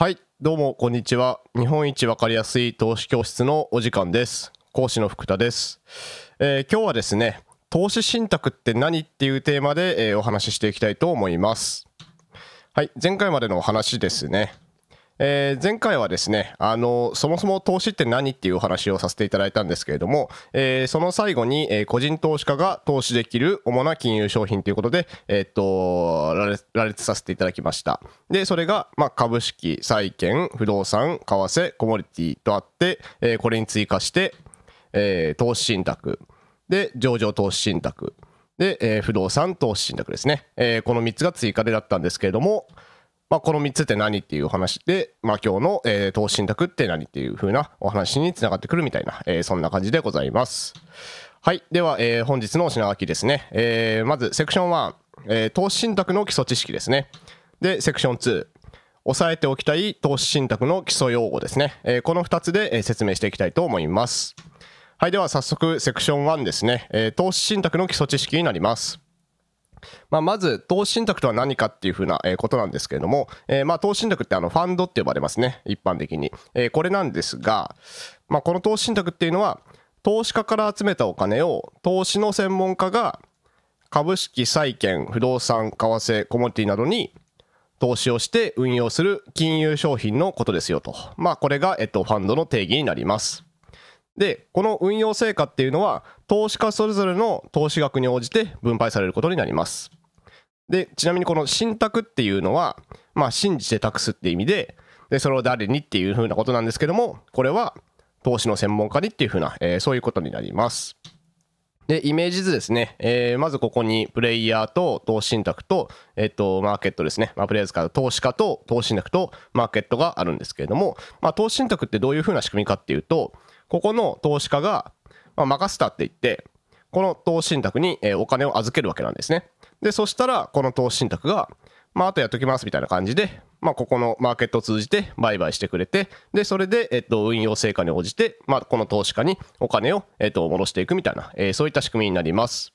はい、どうもこんにちは。日本一わかりやすい投資教室のお時間です。講師の福田です。えー、今日はですね、投資信託って何っていうテーマで、えー、お話ししていきたいと思います。はい、前回までのお話ですね。えー、前回はですね、あの、そもそも投資って何っていうお話をさせていただいたんですけれども、えー、その最後に、えー、個人投資家が投資できる主な金融商品ということで、えっと、羅列させていただきました。で、それが、まあ、株式、債券、不動産、為替、コモリティとあって、えこれに追加して、え投資信託。で、上場投資信託。で、え不動産投資信託ですね。えこの3つが追加でだったんですけれども、まあ、この3つって何っていう話で、まあ、今日の、えー、投資信託って何っていう風なお話につながってくるみたいな、えー、そんな感じでございます。はい。では、えー、本日のお品書きですね。えー、まず、セクション1、えー、投資信託の基礎知識ですね。で、セクション2、押さえておきたい投資信託の基礎用語ですね。えー、この2つで、えー、説明していきたいと思います。はい。では、早速、セクション1ですね。えー、投資信託の基礎知識になります。まあ、まず、投資信託とは何かっていうふうなことなんですけれども、えー、まあ投資信託ってあのファンドって呼ばれますね、一般的に。えー、これなんですが、まあ、この投資信託っていうのは、投資家から集めたお金を投資の専門家が株式、債券、不動産、為替、コモディティなどに投資をして運用する金融商品のことですよと。まあ、これが、えっと、ファンドの定義になります。で、この運用成果っていうのは、投資家それぞれの投資額に応じて分配されることになります。で、ちなみにこの信託っていうのは、まあ、信じて託すって意味で、で、それを誰にっていうふうなことなんですけども、これは投資の専門家にっていうふうな、えー、そういうことになります。で、イメージ図ですね。えー、まずここにプレイヤーと投資信託と、えっ、ー、と、マーケットですね。まあ、プレイヤーズから投資家と投資信託とマーケットがあるんですけれども、まあ、投資信託ってどういうふうな仕組みかっていうと、ここの投資家が、まあ、任せたって言って、この投資信託にお金を預けるわけなんですね。で、そしたら、この投資信託が、まあ、あとやっときますみたいな感じで、まあ、ここのマーケットを通じて売買してくれて、で、それで、えっと、運用成果に応じて、まあ、この投資家にお金を、えっと、戻していくみたいな、えー、そういった仕組みになります。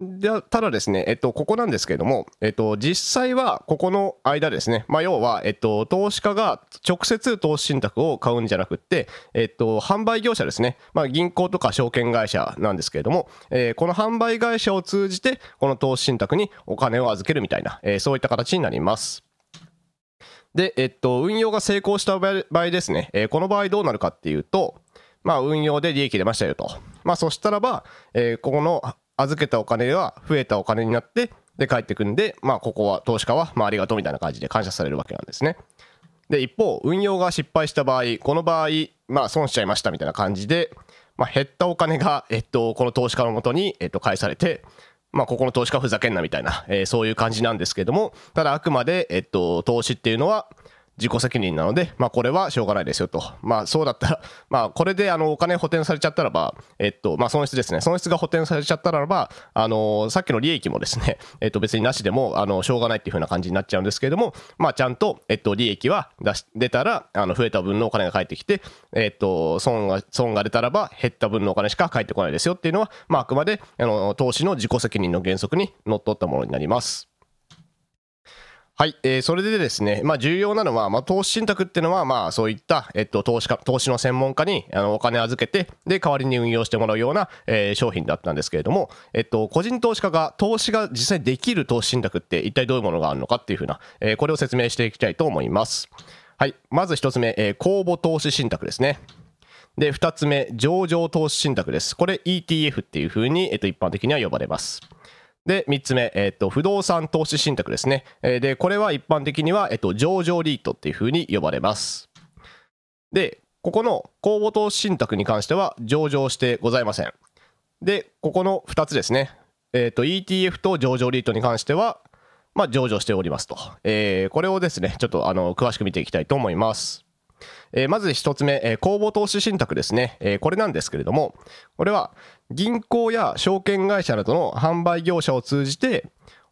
でただですね、えっと、ここなんですけれども、えっと、実際はここの間ですね、まあ、要は、えっと、投資家が直接投資信託を買うんじゃなくって、えっと、販売業者ですね、まあ、銀行とか証券会社なんですけれども、えー、この販売会社を通じて、この投資信託にお金を預けるみたいな、えー、そういった形になります。で、えっと、運用が成功した場合ですね、えー、この場合どうなるかっていうと、まあ、運用で利益出ましたよと。まあ、そしたらば、えー、ここの預けたお金は増えたお金になって、で、帰ってくんで、まあ、ここは投資家は、まあ、ありがとうみたいな感じで感謝されるわけなんですね。で、一方、運用が失敗した場合、この場合、まあ、損しちゃいましたみたいな感じで、まあ、減ったお金が、えっと、この投資家のもとに、えっと、返されて、まあ、ここの投資家ふざけんなみたいな、えー、そういう感じなんですけども、ただ、あくまで、えっと、投資っていうのは、自己責任なので、まあ、これはしょうがないですよと。まあ、そうだったら、まあ、これで、あの、お金補填されちゃったらば、えっと、まあ、損失ですね。損失が補填されちゃったらば、あの、さっきの利益もですね、えっと、別になしでも、あの、しょうがないっていう風な感じになっちゃうんですけれども、まあ、ちゃんと、えっと、利益は出し、出たら、あの、増えた分のお金が返ってきて、えっと、損が、損が出たらば、減った分のお金しか返ってこないですよっていうのは、まあ、あくまで、あの、投資の自己責任の原則に則っったものになります。はい、えー、それでですね、まあ、重要なのは、まあ、投資信託っていうのは、まあ、そういった、えっと、投資家、投資の専門家にあのお金預けて、で、代わりに運用してもらうような、えー、商品だったんですけれども、えっと、個人投資家が投資が実際できる投資信託って一体どういうものがあるのかっていうふうな、えー、これを説明していきたいと思います。はい、まず一つ目、えー、公募投資信託ですね。で、二つ目、上場投資信託です。これ ETF っていうふうに、えっと、一般的には呼ばれます。で、3つ目、えっ、ー、と、不動産投資信託ですね。えー、で、これは一般的には、えっ、ー、と、上場リートっていうふうに呼ばれます。で、ここの公募投資信託に関しては上場してございません。で、ここの2つですね。えっ、と、ETF と上場リートに関しては、まあ、上場しておりますと。えこれをですね、ちょっと、あの、詳しく見ていきたいと思います。えまず1つ目、え公募投資信託ですね、えこれなんですけれども、これは銀行や証券会社などの販売業者を通じて、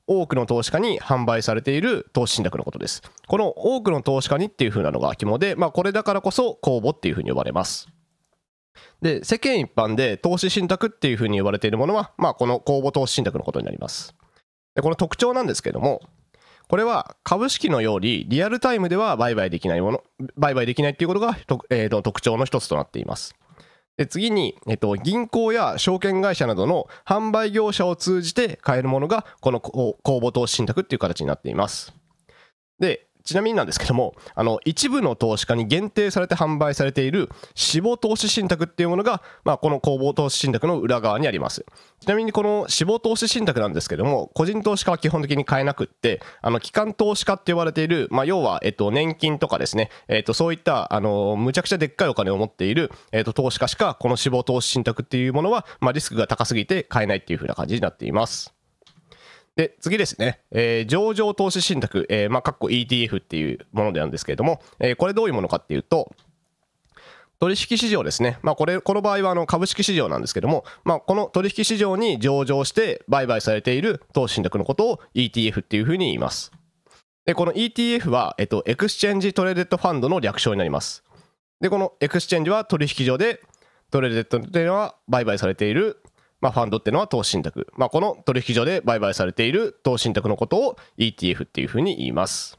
多くの投資家に販売されている投資信託のことです。この多くの投資家にっていう風なのが肝で、まあ、これだからこそ公募っていう風に呼ばれます。で、世間一般で投資信託っていう風に呼ばれているものは、まあ、この公募投資信託のことになります。でこの特徴なんですけども、これは株式のようにリアルタイムでは売買できないもの、売買できないっていうことが、えー、と特徴の一つとなっています。で次に、えっと、銀行や証券会社などの販売業者を通じて買えるものが、この公募投資信託っていう形になっています。で、ちなみになんですけども、あの、一部の投資家に限定されて販売されている死亡投資信託っていうものが、まあ、この公募投資信託の裏側にあります。ちなみにこの死亡投資信託なんですけども、個人投資家は基本的に買えなくって、あの、機関投資家って呼ばれている、まあ、要は、えっと、年金とかですね、えっと、そういった、あの、むちゃくちゃでっかいお金を持っている、えっと、投資家しか、この死亡投資信託っていうものは、まあ、リスクが高すぎて買えないっていう風な感じになっています。で、次ですね、えー、上場投資信託、えー、まあ、カッコ ETF っていうものでなんですけれども、えー、これどういうものかっていうと、取引市場ですね。まあ、これ、この場合はあの株式市場なんですけども、まあ、この取引市場に上場して売買されている投資信託のことを ETF っていうふうに言います。で、この ETF は、えっと、エクスチェンジトレーデッドファンドの略称になります。で、このエクスチェンジは取引所で、トレーデッドというのは売買されているまあ、ファンドってのは投資信託。まあ、この取引所で売買されている投資信託のことを ETF っていうふうに言います。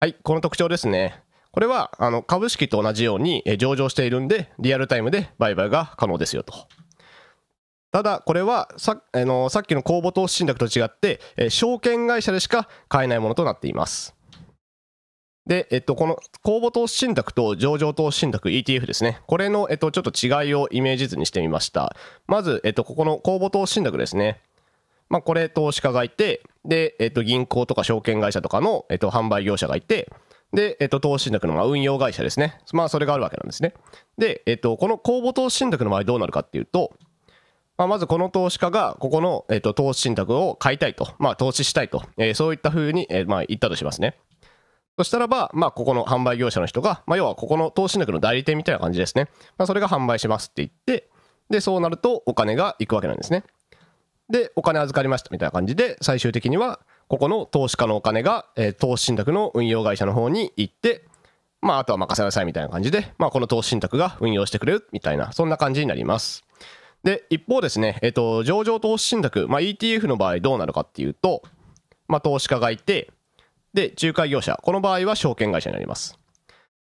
はい、この特徴ですね。これはあの株式と同じように上場しているんで、リアルタイムで売買が可能ですよと。ただ、これはさあのさっきの公募投資信託と違って、証券会社でしか買えないものとなっています。で、えっと、この公募投資信託と上場投資信託 ETF ですね。これの、えっと、ちょっと違いをイメージ図にしてみました。まず、えっと、ここの公募投資信託ですね。まあ、これ投資家がいて、で、えっと、銀行とか証券会社とかの、えっと、販売業者がいて、で、えっと、投資信託の、まあ、運用会社ですね。まあ、それがあるわけなんですね。で、えっと、この公募投資信託の場合どうなるかっていうと、まあ、まずこの投資家が、ここの、えっと、投資信託を買いたいと、まあ、投資したいと、えー、そういったふうに、えー、まあ、言ったとしますね。そしたらば、まあ、ここの販売業者の人が、まあ、要はここの投資額の代理店みたいな感じですね。まあ、それが販売しますって言って、で、そうなるとお金が行くわけなんですね。で、お金預かりましたみたいな感じで、最終的には、ここの投資家のお金が、えー、投資信託の運用会社の方に行って、まあ、あとは任せなさいみたいな感じで、まあ、この投資信託が運用してくれるみたいな、そんな感じになります。で、一方ですね、えっ、ー、と、上場投資信託、まあ、ETF の場合どうなるかっていうと、まあ、投資家がいて、で、仲介業者。この場合は証券会社になります。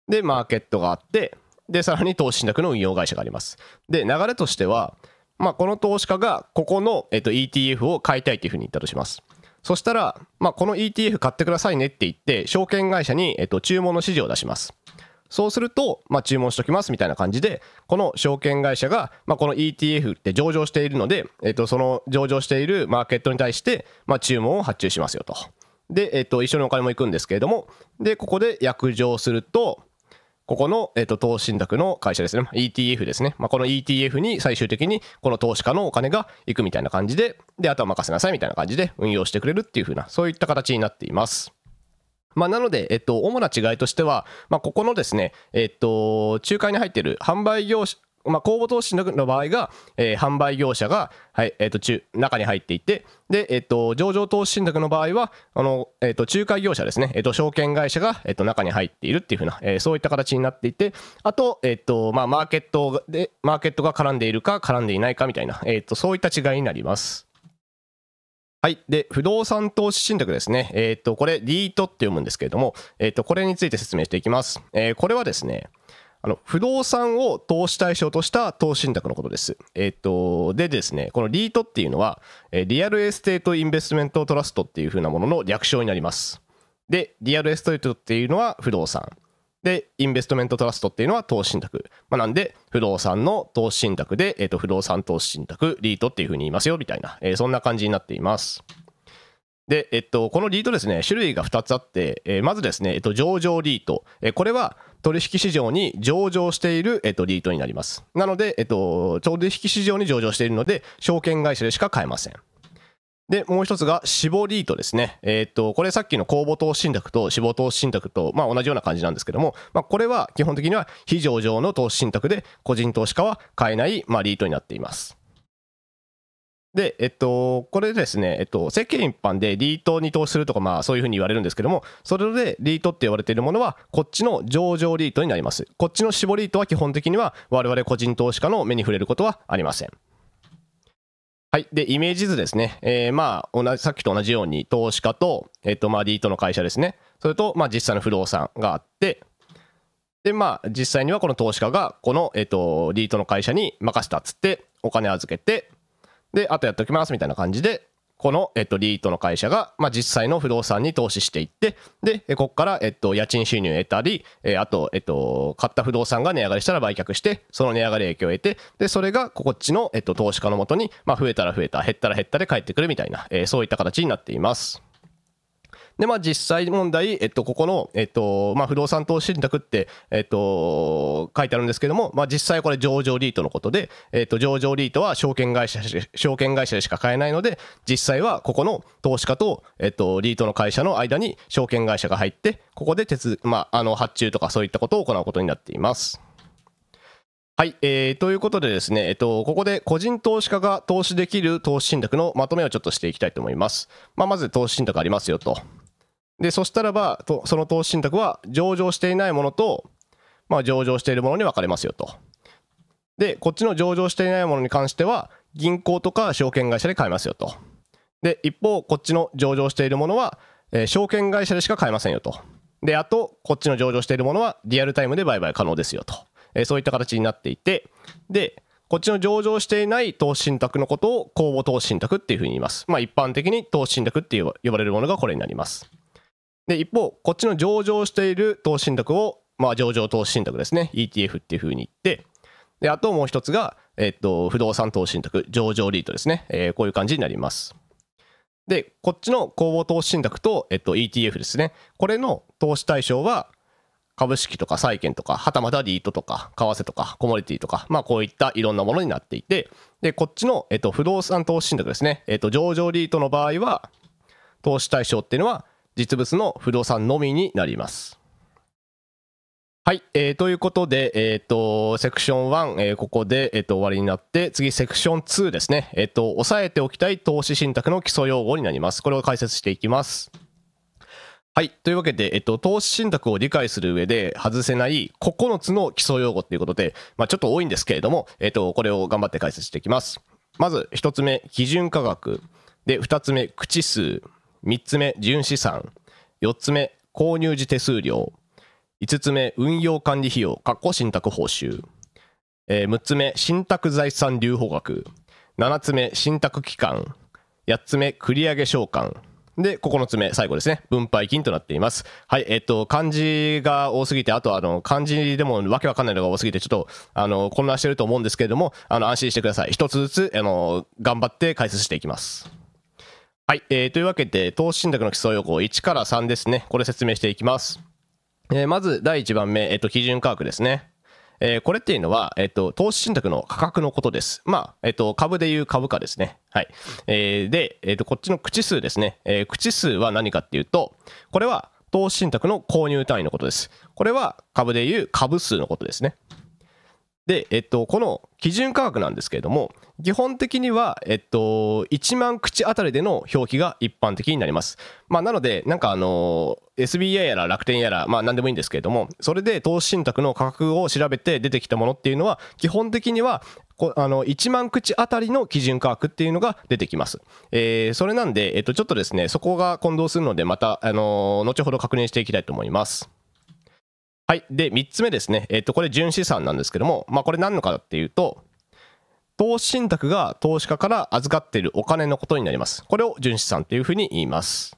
で、マーケットがあって、で、さらに投資信託の運用会社があります。で、流れとしては、まあ、この投資家がここの、えっと、ETF を買いたいというふうに言ったとします。そしたら、まあ、この ETF 買ってくださいねって言って、証券会社に、えっと、注文の指示を出します。そうすると、まあ、注文しときますみたいな感じで、この証券会社が、まあ、この ETF って上場しているので、えっと、その上場しているマーケットに対して、まあ、注文を発注しますよと。で、えっ、と、一緒にお金も行くんですけれども、で、ここで約定すると、ここの、えっ、と、投資信託の会社ですね。ETF ですね。まあ、この ETF に最終的にこの投資家のお金が行くみたいな感じで、で、あとは任せなさいみたいな感じで運用してくれるっていうふうな、そういった形になっています。まあ、なので、えっと、主な違いとしては、まあ、ここのですね、えっと、仲介に入っている販売業者、まあ、公募投資の場合が、えー、販売業者が、はいえーと、中に入っていて、でえーと、上場投資信託の場合は、あのえーと、仲介業者ですね、えーと、証券会社が、えー、と中に入っているっていうふうな、えー、そういった形になっていて、あと,、えーとまあ、マーケットでマーケットが絡んでいるか、絡んでいないかみたいな、えー、とそういった違いになります。はい。で、不動産投資信託ですね。えっ、ー、と、これ、リートって読むんですけれども、えっ、ー、と、これについて説明していきます。えー、これはですね、あの不動産を投資対象とした投資信託のことです。えっ、と、でですね、このリートっていうのは、リアルエステートインベストメントトラストっていう風なものの略称になります。で、リアルエステートっていうのは不動産。で、インベストメントトラストっていうのは投資信託。まあ、なんで、不動産の投資信託で、えっ、と、不動産投資信託、リートっていうふうに言いますよ、みたいな、えー、そんな感じになっています。で、えっと、このリートですね、種類が2つあって、えー、まずですね、えっと、上場リート。えー、これは取引市場に上場している、えっと、リートになります。なので、えっと、取引市場に上場しているので、証券会社でしか買えません。で、もう一つが、死亡リートですね。えー、っと、これさっきの公募投資信託と死亡投資信託と、まあ同じような感じなんですけども、まあこれは基本的には非上場の投資信託で、個人投資家は買えない、まあリートになっています。で、えっと、これですね、えっと、世間一般でリートに投資するとか、まあ、そういうふうに言われるんですけども、それでリートって言われているものは、こっちの上場リートになります。こっちの絞リートは基本的には、我々個人投資家の目に触れることはありません。はい。で、イメージ図ですね。えー、まあ、同じ、さっきと同じように、投資家と、えっと、まあ、リートの会社ですね。それと、まあ、実際の不動産があって、で、まあ、実際にはこの投資家が、この、えっと、リートの会社に任せたっつって、お金預けて、で、あとやっておきますみたいな感じで、この、えっと、リートの会社が、まあ、実際の不動産に投資していって、で、ここから、えっと、家賃収入を得たり、えー、あと、えっと、買った不動産が値上がりしたら売却して、その値上がり影響を得て、で、それが、こっちの、えっと、投資家のもとに、まあ、増えたら増えた、減ったら減ったで返ってくるみたいな、えー、そういった形になっています。で、まあ実際問題、えっと、ここの、えっと、まあ不動産投資信託って、えっと、書いてあるんですけども、まあ実際これ上場リートのことで、えっと、上場リートは証券会社、証券会社でしか買えないので、実際はここの投資家と、えっと、リートの会社の間に証券会社が入って、ここで手続まあ、あの、発注とかそういったことを行うことになっています。はい、えー、ということでですね、えっと、ここで個人投資家が投資できる投資信託のまとめをちょっとしていきたいと思います。まあ、まず投資信託ありますよと。で、そしたらば、とその投資信託は上場していないものと、まあ、上場しているものに分かれますよと。で、こっちの上場していないものに関しては、銀行とか証券会社で買えますよと。で、一方、こっちの上場しているものは、えー、証券会社でしか買えませんよと。で、あと、こっちの上場しているものは、リアルタイムで売買可能ですよと。えー、そういった形になっていて、で、こっちの上場していない投資信託のことを公募投資信託っていうふうに言います。まあ一般的に投資信託って呼ばれるものがこれになります。で、一方、こっちの上場している投資信託を、まあ、上場投資信託ですね、ETF っていうふうに言って、で、あともう一つが、えっと、不動産投資信託、上場リートですね、えー、こういう感じになります。で、こっちの公募投資信託と、えっと、ETF ですね、これの投資対象は、株式とか債券とか、はたまたリートとか、為替とか、コモディティとか、まあこういったいろんなものになっていて、で、こっちの、えっと、不動産投資信託ですね、えっと、上場リートの場合は、投資対象っていうのは、実物の不動産のみになります。はい、えー、ということで、えーと、セクション1、えー、ここで、えーと、終わりになって次セクション2ですね、えーと、押さえておきたい投資信託の基礎用語になりますこれを解説していきます。はい。というわけで、えっと、投資信託を理解する上で外せない9つの基礎用語ということで、まあ、ちょっと多いんですけれども、えっと、これを頑張って解説していきます。まず、1つ目、基準価格。で、2つ目、口数。3つ目、純資産。4つ目、購入時手数料。5つ目、運用管理費用、かっこ信託報酬。えー、6つ目、信託財産留保額。7つ目、信託期間。8つ目、繰上げ償還。で、9つ目、最後ですね。分配金となっています。はい、えっ、ー、と、漢字が多すぎて、あと、あの、漢字でもわけわかんないのが多すぎて、ちょっと、あの、混乱してると思うんですけれども、あの、安心してください。一つずつ、あの、頑張って解説していきます。はい、えー、というわけで投資信託の基礎要項1から3ですねこれ説明していきます、えー、まず第1番目、えー、と基準価格ですね、えー、これっていうのは、えっ、と、投資信託の価格のことです。まあ、えっ、と、株でいう株価ですね。はい。えー、で、えっ、と、こっちの口数ですね。え口数は何かっていうと、これは投資信託の購入単位のことです。これは株でいう株数のことですね。で、えっと、この基準価格なんですけれども、基本的には、えっと、1万口あたりでの表記が一般的になります。まあ、なので、なんかあの、s b i やら楽天やら、まあ、何でもいいんですけれども、それで投資信託の価格を調べて出てきたものっていうのは、基本的には、あの1万口あたりの基準価格っていうのが出てきます。えー、それなんで、えっと、ちょっとですね、そこが混同するので、また、あの後ほど確認していきたいと思います。はい。で、3つ目ですね。えっ、と、これ純資産なんですけども、まあ、これ何のかっていうと、投資信託が投資家から預かっているお金のことになります。これを純資産というふうに言います。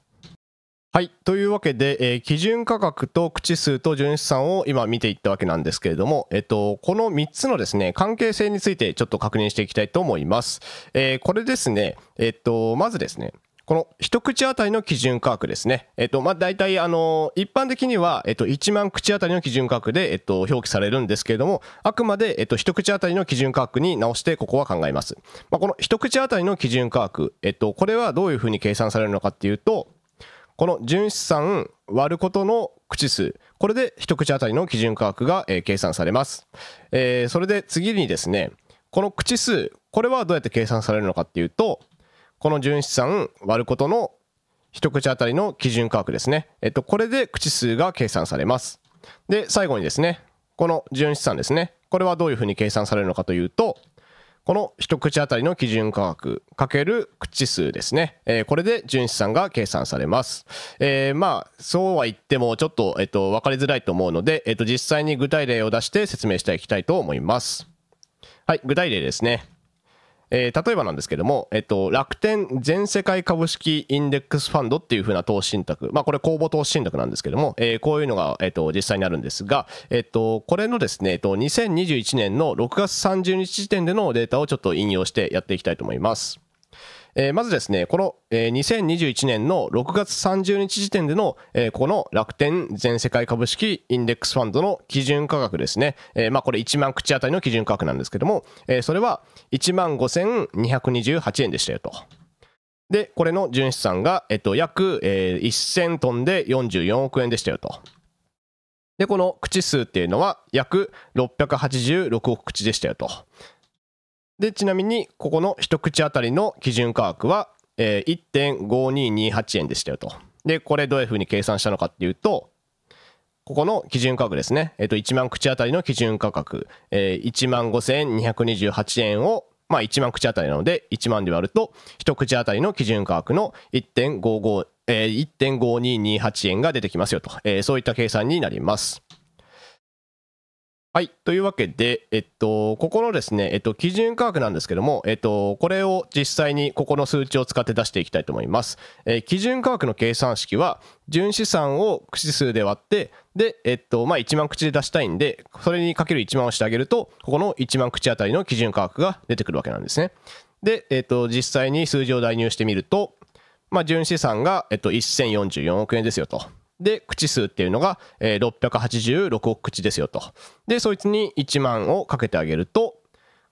はい。というわけで、えー、基準価格と口数と純資産を今見ていったわけなんですけれども、えっと、この3つのですね、関係性についてちょっと確認していきたいと思います。えー、これですね、えっと、まずですね、この一口当たりの基準価格ですね。えっと、まあ、大体、あの、一般的には、えっと、1万口当たりの基準価格で、えっと、表記されるんですけれども、あくまで、えっと、一口当たりの基準価格に直して、ここは考えます。まあ、この一口当たりの基準価格、えっと、これはどういうふうに計算されるのかっていうと、この純資産割ることの口数。これで一口当たりの基準価格が、え計算されます。えそれで次にですね、この口数、これはどうやって計算されるのかっていうと、この純資産割ることの一口当たりの基準価格ですね。えっと、これで口数が計算されます。で、最後にですね、この純資産ですね。これはどういうふうに計算されるのかというと、この一口当たりの基準価格かける口数ですね。えー、これで純資産が計算されます。えー、まあ、そうは言ってもちょっと、えっと、分かりづらいと思うので、えっと、実際に具体例を出して説明していきたいと思います。はい、具体例ですね。えー、例えばなんですけども、えっと、楽天全世界株式インデックスファンドっていう風な投資信託、まあ、これ公募投資信託なんですけども、えー、こういうのが、えっと、実際にあるんですが、えっと、これのですね、えっと、2021年の6月30日時点でのデータをちょっと引用してやっていきたいと思います。えー、まずですね、この、えー、2021年の6月30日時点での、えー、この楽天全世界株式インデックスファンドの基準価格ですね。えー、まあこれ1万口当たりの基準価格なんですけども、えー、それは1万5228円でしたよと。で、これの純資産が、えっと、約、えー、1000トンで44億円でしたよと。で、この口数っていうのは約686億口でしたよと。でちなみにここの一口当たりの基準価格は、えー、1.5228円でしたよとでこれどういうふうに計算したのかっていうとここの基準価格ですね、えー、と1万口当たりの基準価格、えー、1万5228円をまあ、1万口当たりなので1万で割ると1口当たりの基準価格の1 5 2 2 8円が出てきますよと、えー、そういった計算になります。はい。というわけで、えっと、ここのですね、えっと、基準価格なんですけども、えっと、これを実際にここの数値を使って出していきたいと思います。えー、基準価格の計算式は、純資産を口数で割って、で、えっと、まあ、1万口で出したいんで、それにかける1万をしてあげると、ここの1万口あたりの基準価格が出てくるわけなんですね。で、えっと、実際に数字を代入してみると、まあ、純資産が、えっと、1044億円ですよと。で、口数っていうのが、えー、686億口ですよと。で、そいつに1万をかけてあげると、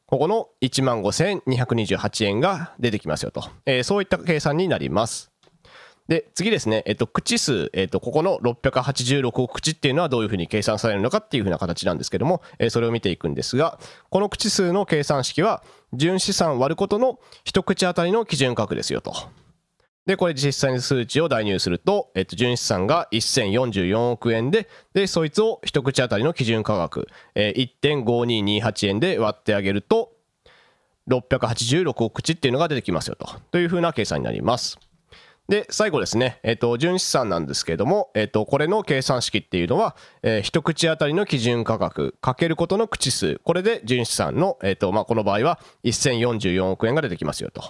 ここの1万5228円が出てきますよと。えー、そういった計算になります。で、次ですね、えっと、口数、えっと、ここの686億口っていうのはどういうふうに計算されるのかっていうふうな形なんですけども、えー、それを見ていくんですが、この口数の計算式は、純資産割ることの一口当たりの基準価格ですよと。で、これ実際に数値を代入すると、えっと、純資産が1044億円で、で、そいつを一口当たりの基準価格、えー、1.5228円で割ってあげると、686億口っていうのが出てきますよと。というふうな計算になります。で、最後ですね、えっ、と、純資産なんですけれども、えっ、と、これの計算式っていうのは、えー、一口当たりの基準価格かけることの口数、これで純資産の、えっ、と、まあ、この場合は1044億円が出てきますよと。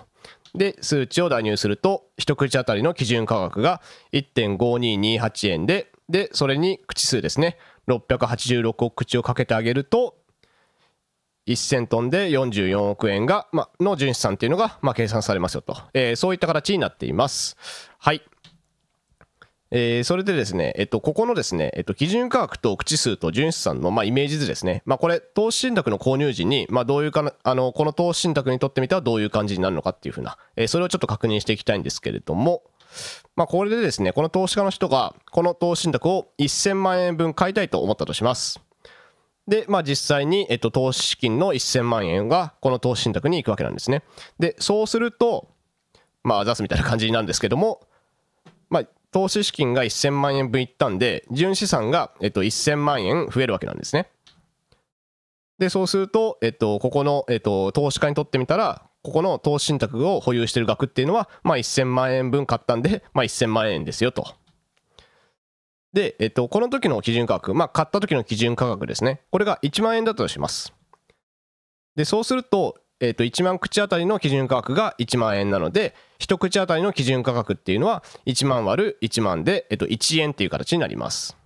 で数値を代入すると一口当たりの基準価格が1.5228円ででそれに口数ですね686億口をかけてあげると1000トンで44億円が、ま、の純資産っていうのが、ま計算されますよと、えー、そういった形になっています。はいえー、それでですね、えっと、ここのですね、えっと、基準価格と口数と純資産の、まあ、イメージ図ですね。まあ、これ、投資信託の購入時に、まあ、どういうかな、あの、この投資信託にとってみたらどういう感じになるのかっていうふうな、えー、それをちょっと確認していきたいんですけれども、まあ、これでですね、この投資家の人が、この投資信託を1000万円分買いたいと思ったとします。で、まあ、実際に、えっと、投資資金の1000万円が、この投資信託に行くわけなんですね。で、そうすると、まあ、ザすみたいな感じなんですけども、まあ、投資資金が1000万円分いったんで、純資産が、えっと、1000万円増えるわけなんですね。で、そうすると、えっと、ここの、えっと、投資家にとってみたら、ここの投資信託を保有している額っていうのは、まあ、1000万円分買ったんで、まあ、1000万円ですよと。で、えっと、この時の基準価格、まあ、買った時の基準価格ですね。これが1万円だとします。で、そうすると、えっと、1万口当たりの基準価格が1万円なので、一口当たりの基準価格っていうのは、1万割る1万で、えっと、1円っていう形になります。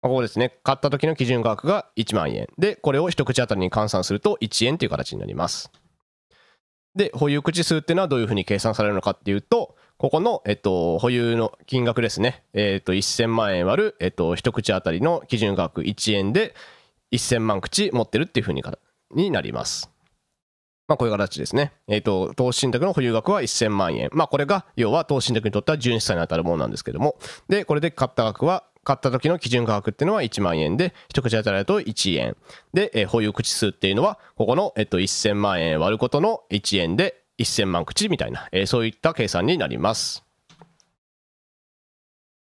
ここですね。買った時の基準価格が1万円。で、これを一口当たりに換算すると1円という形になります。で、保有口数っていうのはどういうふうに計算されるのかっていうと、ここの、えっと、保有の金額ですね。えっと、1000万円割る、えっと、一口当たりの基準価格1円で、1000万口持ってるっていうふうにになります。まあ、こういう形ですね。えっ、ー、と、投資信託の保有額は1000万円。まあ、これが、要は投資信託にとっては純資産に当たるものなんですけども、で、これで買った額は、買った時の基準価格っていうのは1万円で、一口当たりだと1円。で、えー、保有口数っていうのは、ここの、えっ、ー、と、1000万円割ることの1円で1000万口みたいな、えー、そういった計算になります。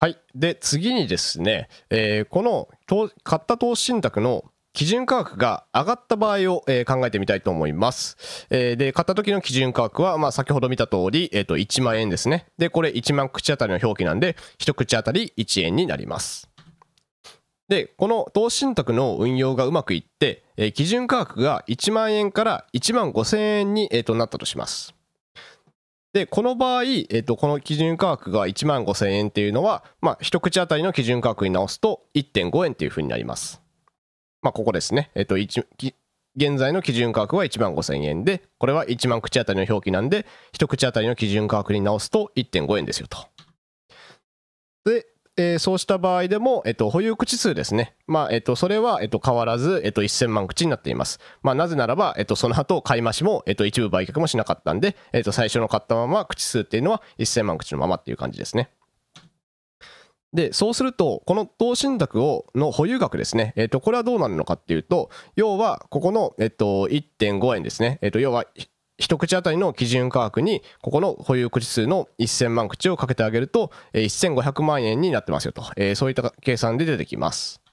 はい。で、次にですね、えー、この、買った投資信託の基準価格が上がった場合を、えー、考えてみたいと思います。えー、で、買った時の基準価格は、まあ、先ほど見た通り、えっ、ー、と、1万円ですね。で、これ1万口当たりの表記なんで、1口当たり1円になります。で、この投資信託の運用がうまくいって、えー、基準価格が1万円から1万5千円に、えー、となったとします。で、この場合、えっ、ー、と、この基準価格が1万5千円っていうのは、まあ、一口当たりの基準価格に直すと1.5円っていうふうになります。まあ、ここですね。えっと、現在の基準価格は1万5000円で、これは1万口当たりの表記なんで、1口当たりの基準価格に直すと1.5円ですよと。で、えー、そうした場合でも、えっと、保有口数ですね。まあ、えっと、それは、えっと、変わらず、えっと、1000万口になっています。まあ、なぜならば、えっと、その後、買い増しも、えっと、一部売却もしなかったんで、えっと、最初の買ったまま、口数っていうのは1000万口のままっていう感じですね。で、そうすると、この投信託を、の保有額ですね。えっ、ー、と、これはどうなるのかっていうと、要は、ここの、えっ、と、1.5円ですね。えっ、ー、と、要は、一口当たりの基準価格に、ここの保有口数の1000万口をかけてあげると、え1500万円になってますよと、えー、そういった計算で出てきます。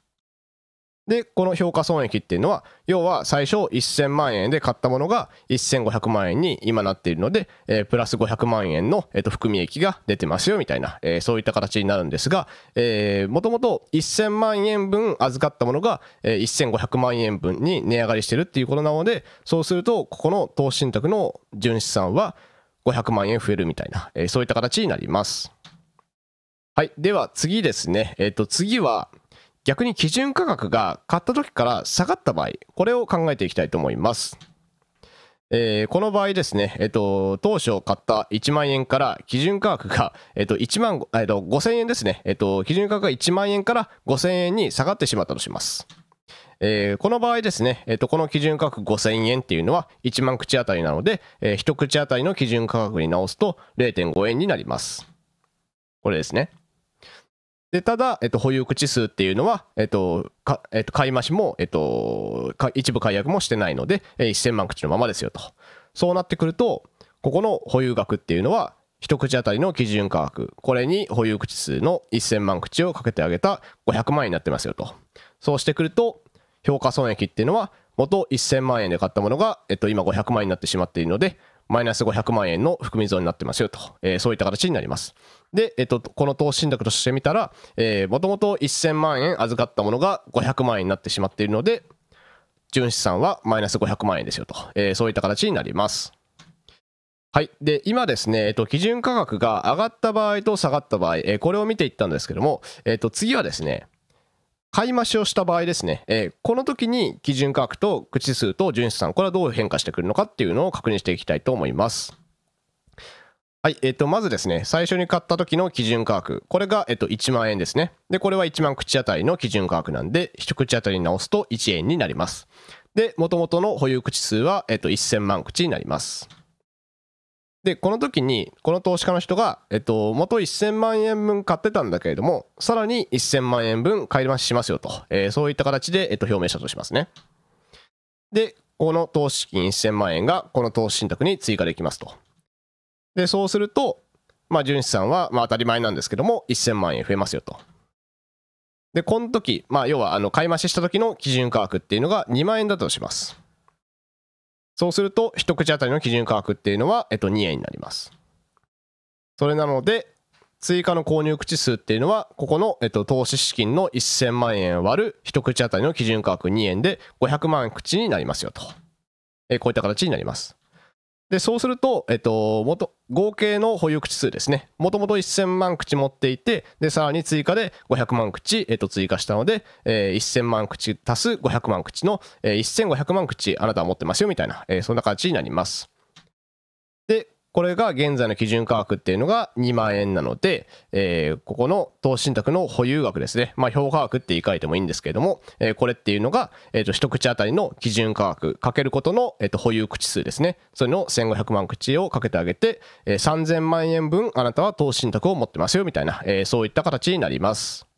で、この評価損益っていうのは、要は最初1000万円で買ったものが1500万円に今なっているので、えー、プラス500万円の、えー、と含み益が出てますよみたいな、えー、そういった形になるんですが、もともと1000万円分預かったものが、えー、1500万円分に値上がりしてるっていうことなので、そうすると、ここの投資信託の純資産は500万円増えるみたいな、えー、そういった形になります。はい。では次ですね。えっ、ー、と、次は、逆に基準価格が買った時から下がった場合、これを考えていきたいと思います。えー、この場合ですね、えっと、当初買った1万円から基準価格が、えっと、1万、えっと、5000円ですね。えっと、基準価格が1万円から5000円に下がってしまったとします。えー、この場合ですね、えっと、この基準価格5000円っていうのは1万口当たりなので、えー、1口当たりの基準価格に直すと0.5円になります。これですね。で、ただ、えっと、保有口数っていうのは、えっと、か、えっと、買い増しも、えっと、一部解約もしてないので、えー、1000万口のままですよと。そうなってくると、ここの保有額っていうのは、一口当たりの基準価格、これに保有口数の1000万口をかけてあげた500万円になってますよと。そうしてくると、評価損益っていうのは、元1000万円で買ったものが、えっと、今500万円になってしまっているので、マイナス500万円の含み損になってますよと、えー、そういった形になります。で、えっと、この投資信託としてみたら、えもともと1000万円預かったものが500万円になってしまっているので、純資産はマイナス500万円ですよと、えー、そういった形になります。はい。で、今ですね、えっと、基準価格が上がった場合と下がった場合、えー、これを見ていったんですけども、えっと、次はですね、買い増しをした場合ですね、えー、この時に基準価格と口数と純資産、これはどう変化してくるのかっていうのを確認していきたいと思います。はい、えっ、ー、と、まずですね、最初に買った時の基準価格。これが、えー、と、1万円ですね。で、これは1万口当たりの基準価格なんで、1口当たりに直すと1円になります。で、元々の保有口数は、えー、と、1000万口になります。で、この時に、この投資家の人が、えっと、元1000万円分買ってたんだけれども、さらに1000万円分買い増ししますよと、えー、そういった形で、えっと、表明したとしますね。で、この投資金1000万円が、この投資信託に追加できますと。で、そうすると、まあ、純資産は、まあ、当たり前なんですけども、1000万円増えますよと。で、この時、まあ、要は、あの、買い増しした時の基準価格っていうのが2万円だとします。そうすると、一口当たりの基準価格っていうのは、えっと、2円になります。それなので、追加の購入口数っていうのは、ここの、えっと、投資資金の1000万円割る一口当たりの基準価格2円で500万口になりますよと。えこういった形になります。で、そうすると、えっと、元、合計の保有口数ですね。もともと1000万口持っていて、で、さらに追加で500万口、えっと、追加したので、えー、1000万口足す500万口の、えー、1500万口あなたは持ってますよ、みたいな、えー、そんな形になります。これが現在の基準価格っていうのが2万円なので、えー、ここの投資信託の保有額ですね。まあ、評価額って言い換えてもいいんですけれども、えー、これっていうのが、えっ、ー、と、一口当たりの基準価格かけることの、えっ、ー、と、保有口数ですね。それの1500万口をかけてあげて、えー、3000万円分あなたは投資信託を持ってますよみたいな、えー、そういった形になります。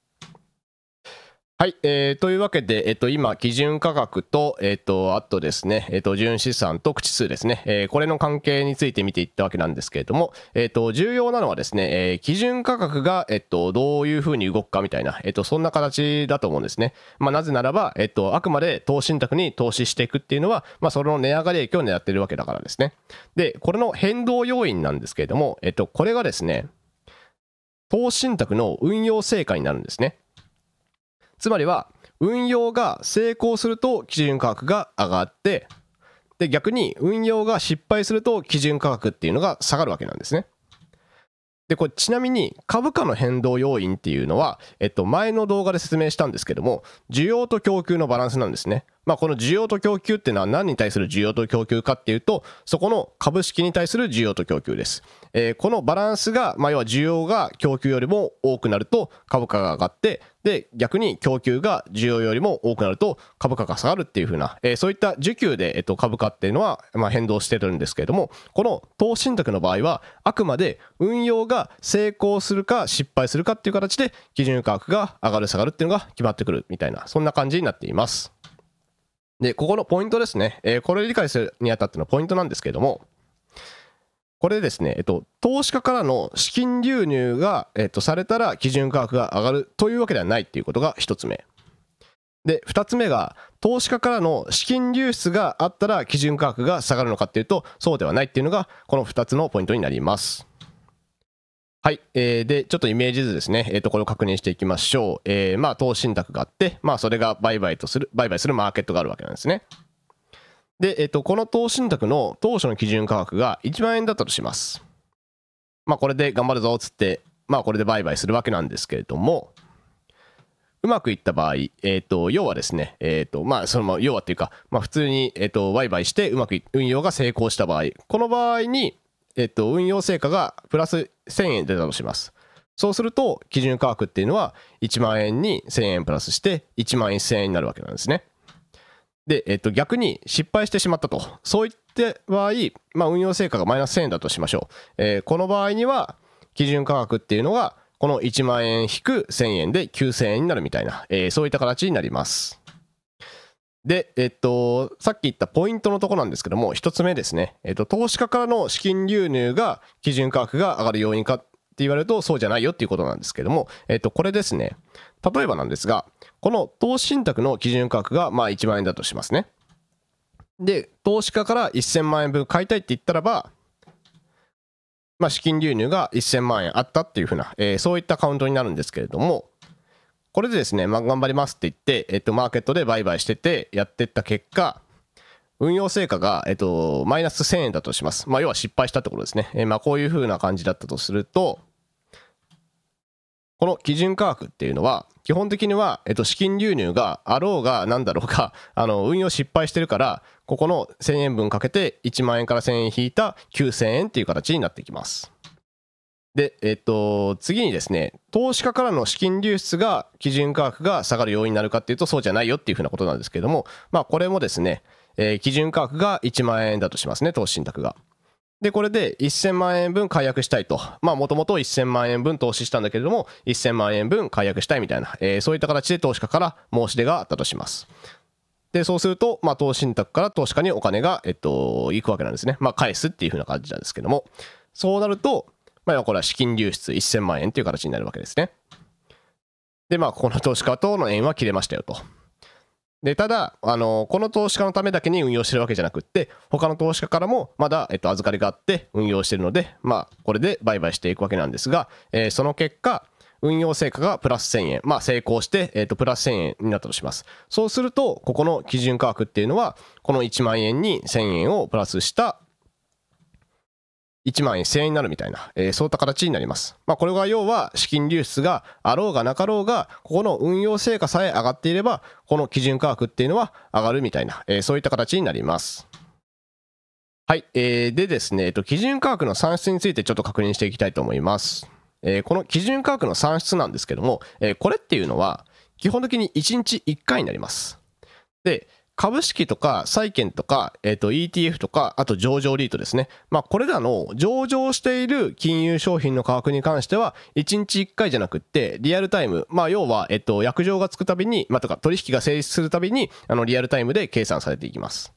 はい、えー、というわけで、えっ、ー、と、今、基準価格と、えっ、ー、と、あとですね、えっ、ー、と、純資産と口数ですね、えー、これの関係について見ていったわけなんですけれども、えっ、と、重要なのはですね、えー、基準価格が、えっ、と、どういうふうに動くかみたいな、えっ、と、そんな形だと思うんですね。まあ、なぜならば、えっ、と、あくまで投資信託に投資していくっていうのは、まあ、その値上がり益を狙ってるわけだからですね。で、これの変動要因なんですけれども、えっ、と、これがですね、投資信託の運用成果になるんですね。つまりは運用が成功すると基準価格が上がってで逆に運用が失敗すると基準価格っていうのが下がるわけなんですね。でこれちなみに株価の変動要因っていうのは、えっと、前の動画で説明したんですけども需要と供給のバランスなんですね、まあ、この需要と供給っていうのは何に対する需要と供給かっていうとそこの株式に対する需要と供給です、えー、このバランスが、まあ、要は需要が供給よりも多くなると株価が上がってで、逆に供給が需要よりも多くなると株価が下がるっていうふうな、えー、そういった需給で、えっと、株価っていうのは、まあ、変動してるんですけれども、この投資信託の場合は、あくまで運用が成功するか失敗するかっていう形で、基準価格が上がる下がるっていうのが決まってくるみたいな、そんな感じになっています。で、ここのポイントですね。えー、これを理解するにあたってのポイントなんですけれども、これですね、えっと、投資家からの資金流入が、えっと、されたら基準価格が上がるというわけではないっていうことが1つ目。で、2つ目が、投資家からの資金流出があったら基準価格が下がるのかっていうと、そうではないっていうのが、この2つのポイントになります。はい。えー、で、ちょっとイメージ図ですね。えっ、ー、と、これを確認していきましょう。えー、まあ、投資信託があって、まあ、それが売買とする、売買するマーケットがあるわけなんですね。で、えっと、この投資信託の当初の基準価格が1万円だったとします。まあ、これで頑張るぞっつって、まあ、これで売買するわけなんですけれども、うまくいった場合、えと、要はですね、えと、まあ、その、要はっていうか、まあ、普通に、えと、売買して、うまく運用が成功した場合、この場合に、えと、運用成果がプラス1000円出たとします。そうすると、基準価格っていうのは、1万円に1000円プラスして、1万1000円になるわけなんですね。で、えっと、逆に失敗してしまったと。そういった場合、まあ、運用成果がマイナス1000円だとしましょう。えー、この場合には、基準価格っていうのが、この1万円引く1000円で9000円になるみたいな、えー、そういった形になります。で、えっと、さっき言ったポイントのとこなんですけども、1つ目ですね。えっと、投資家からの資金流入が基準価格が上がる要因かって言われるとそうじゃないよっていうことなんですけども、えっと、これですね。例えばなんですが、この投資信託の基準価格がまあ1万円だとしますね。で、投資家から1000万円分買いたいって言ったらば、まあ、資金流入が1000万円あったっていうふうな、えー、そういったカウントになるんですけれども、これでですね、まあ、頑張りますって言って、えっと、マーケットで売買しててやってった結果、運用成果が、えっと、マイナス1000円だとします。まあ、要は失敗したってことですね。えー、まあ、こういうふうな感じだったとすると、この基準価格っていうのは、基本的には、えっと、資金流入があろうがなんだろうが、あの、運用失敗してるから、ここの1000円分かけて1万円から1000円引いた9000円っていう形になってきます。で、えっと、次にですね、投資家からの資金流出が基準価格が下がる要因になるかっていうと、そうじゃないよっていうふうなことなんですけども、まあ、これもですね、えー、基準価格が1万円だとしますね、投資信託が。で、これで1000万円分解約したいと。まあ、もともと1000万円分投資したんだけれども、1000万円分解約したいみたいな、えー、そういった形で投資家から申し出があったとします。で、そうすると、まあ、投資信託から投資家にお金が、えっと、行くわけなんですね。まあ、返すっていう風な感じなんですけども、そうなると、まあ、これは資金流出1000万円という形になるわけですね。で、まあ、ここの投資家との縁は切れましたよと。で、ただ、あの、この投資家のためだけに運用してるわけじゃなくって、他の投資家からもまだ、えっと、預かりがあって運用してるので、まあ、これで売買していくわけなんですが、えー、その結果、運用成果がプラス1000円、まあ、成功して、えっと、プラス1000円になったとします。そうすると、ここの基準価格っていうのは、この1万円に1000円をプラスした、1万1000円になるみたいな、えー、そういった形になります。まあ、これが要は資金流出があろうがなかろうが、ここの運用成果さえ上がっていれば、この基準価格っていうのは上がるみたいな、えー、そういった形になります。はい、えー、でですね、えっと、基準価格の算出についてちょっと確認していきたいと思います。えー、この基準価格の算出なんですけども、えー、これっていうのは、基本的に1日1回になります。で、株式とか債券とか、えと ETF とか、あと上場リートですね。まあこれらの上場している金融商品の価格に関しては、1日1回じゃなくって、リアルタイム、まあ要は、えっ、と、約定がつくたびに、まあとか取引が成立するたびに、あのリアルタイムで計算されていきます。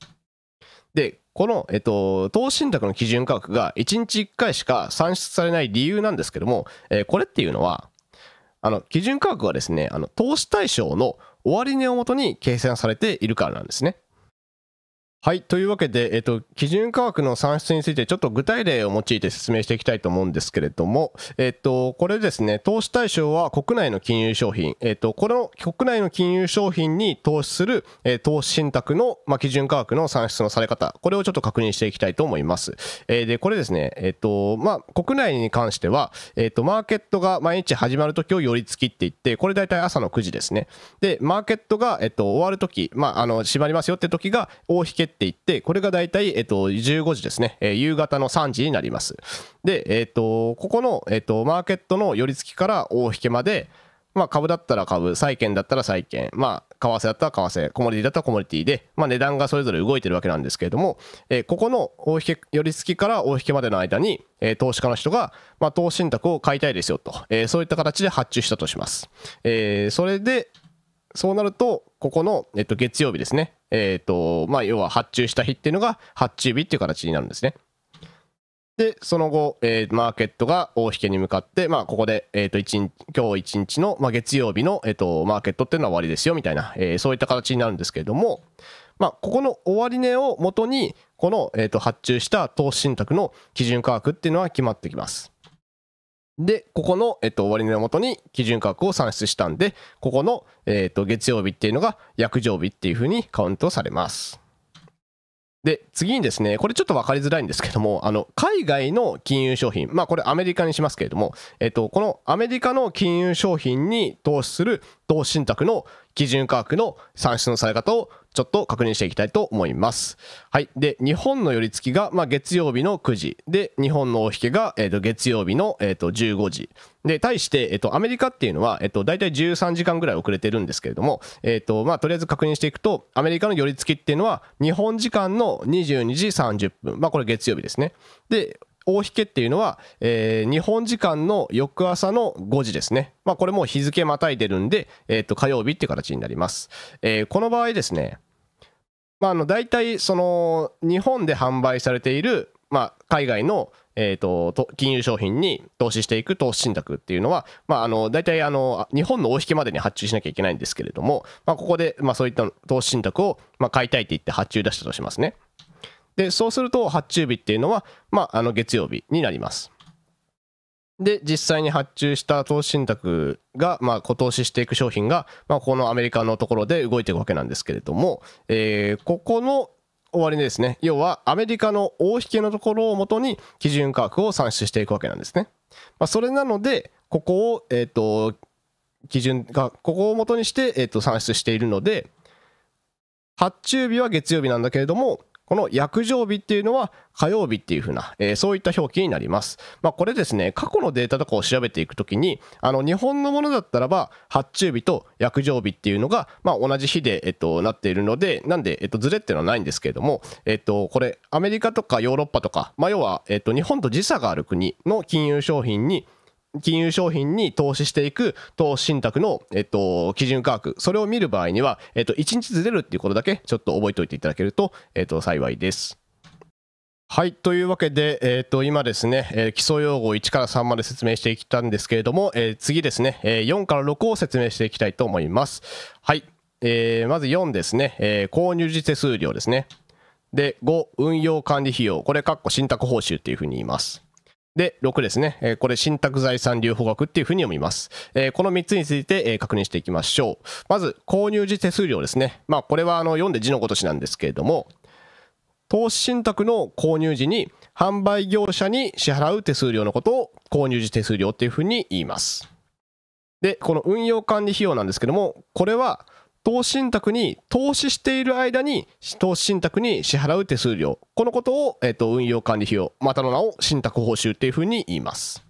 で、この、えっと、投資信託の基準価格が1日1回しか算出されない理由なんですけども、えー、これっていうのは、あの、基準価格はですね、あの、投資対象の終値をもとに計算されているからなんですね。はい。というわけで、えっと、基準価格の算出について、ちょっと具体例を用いて説明していきたいと思うんですけれども、えっと、これですね、投資対象は国内の金融商品、えっと、この国内の金融商品に投資する、え投資信託の、まあ、基準価格の算出のされ方、これをちょっと確認していきたいと思います。えで、これですね、えっと、まあ、国内に関しては、えっと、マーケットが毎日始まるときを寄り付きって言って、これ大体朝の9時ですね。で、マーケットが、えっと、終わるとき、まあ、あの、閉まりますよってときが、大引けっていって、これが大体、えっと、15時ですね、え夕方の3時になります。で、えっと、ここの、えっと、マーケットの寄り付きから大引けまで、まあ、株だったら株、債券だったら債券、まあ、為替だったら為替、コモディだったらコモディティで、まあ、値段がそれぞれ動いてるわけなんですけれども、えー、ここの大引け寄り付きから大引けまでの間に、えー、投資家の人が、まあ、投資信託を買いたいですよと、えー、そういった形で発注したとします。えー、それで、そうなると、ここの、えっと、月曜日ですね、えっ、ー、と、まあ、要は発注した日っていうのが発注日っていう形になるんですね。で、その後、えー、マーケットが大引けに向かって、まあ、ここで、えっ、ー、と、一日、今日一日の、まあ、月曜日の、えっ、ー、と、マーケットっていうのは終わりですよ、みたいな、えー、そういった形になるんですけれども、まあ、ここの終値をもとに、この、えっ、と、発注した投資信託の基準価格っていうのは決まってきます。で、ここの、えっと、終値のもとに基準価格を算出したんで、ここの、えっと、月曜日っていうのが約定日っていうふうにカウントされます。で、次にですね、これちょっと分かりづらいんですけども、あの、海外の金融商品、まあこれアメリカにしますけれども、えっと、このアメリカの金融商品に投資する投資信託の基準価格の算出のされ方をちょっと確認していきたいと思います。はい。で、日本の寄り付きが、まあ、月曜日の9時。で、日本の大引けが、えっ、ー、と、月曜日の、えっ、ー、と、15時。で、対して、えっ、ー、と、アメリカっていうのは、えっ、と、大体13時間ぐらい遅れてるんですけれども、えっ、と、まあ、とりあえず確認していくと、アメリカの寄り付きっていうのは、日本時間の22時30分。まあ、これ月曜日ですね。で、大引けっていうのは、えー、日本時間の翌朝の5時ですね。まあ、これも日付またいでるんで、えっ、ー、と、火曜日って形になります。えー、この場合ですね、まあ、あの大体その日本で販売されている、まあ、海外のえーと、金融商品に投資していく投資信託っていうのは、まあ、あの大体あの日本の大引きまでに発注しなきゃいけないんですけれども、まあ、ここで、まあ、そういった投資信託を、まあ、買いたいって言って発注出したとしますね。でそうすると発注日っていうのは、まあ、あの月曜日になります。で、実際に発注した投資信託が、まあ、投資していく商品が、まあ、このアメリカのところで動いていくわけなんですけれども、えー、ここの終わりですね。要は、アメリカの大引けのところをもとに、基準価格を算出していくわけなんですね。まあ、それなので、ここを、えっ、と、基準が、ここをもとにして、えっ、と、算出しているので、発注日は月曜日なんだけれども、この薬定日っていうのは火曜日っていうふうな、えー、そういった表記になります。まあ、これですね、過去のデータとかを調べていくときに、あの日本のものだったらば、発注日と薬定日っていうのが、まあ、同じ日で、えっと、なっているので、なんで、えっと、ずれっていうのはないんですけれども、えっと、これ、アメリカとかヨーロッパとか、まあ、要は、えっと、日本と時差がある国の金融商品に、金融商品に投資していく投資信託の、えっと、基準価格、それを見る場合には、えっと、1日ずれるっていうことだけちょっと覚えておいていただけると、えっと、幸いです。はい。というわけで、えっ、ー、と、今ですね、えー、基礎用語1から3まで説明していったんですけれども、えー、次ですね、え4から6を説明していきたいと思います。はい。えー、まず4ですね、え購入時手数料ですね。で、5、運用管理費用。これ、括弧信託報酬っていうふうに言います。で、6ですね。えこれ、信託財産留保額っていうふうに読みます。えこの3つについて、え確認していきましょう。まず、購入時手数料ですね。まあ、これはあの読んで字のごとしなんですけれども、投資信託の購入時に販売業者に支払う手数料のことを購入時手数料っていうふうに言います。で、この運用管理費用なんですけども、これは投資信託に投資している間に投資信託に支払う手数料このことを、えー、と運用管理費用またの名を信託報酬っていうふうに言います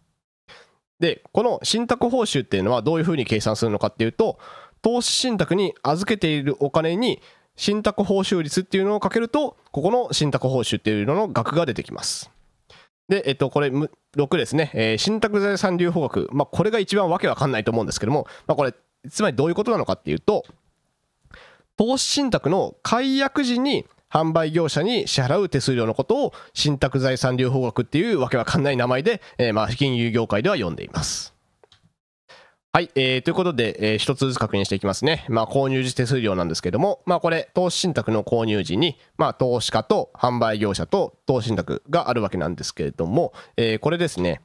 でこの信託報酬っていうのはどういうふうに計算するのかっていうと投資信託に預けているお金に信託報酬率っていうのをかけるとここの信託報酬っていうのの額が出てきますで、えっと、これ、6ですね、えー、信託財産流法額、まあ、これが一番わけわかんないと思うんですけども、まあ、これ、つまりどういうことなのかっていうと、投資信託の解約時に販売業者に支払う手数料のことを信託財産留保額っていうわけわかんない名前で、えー、まあ金融業界では呼んでいます。はい、えー、ということで、えー、一つずつ確認していきますね。まあ、購入時手数料なんですけども、まあ、これ、投資信託の購入時に、まあ、投資家と販売業者と投資信託があるわけなんですけれども、えー、これですね、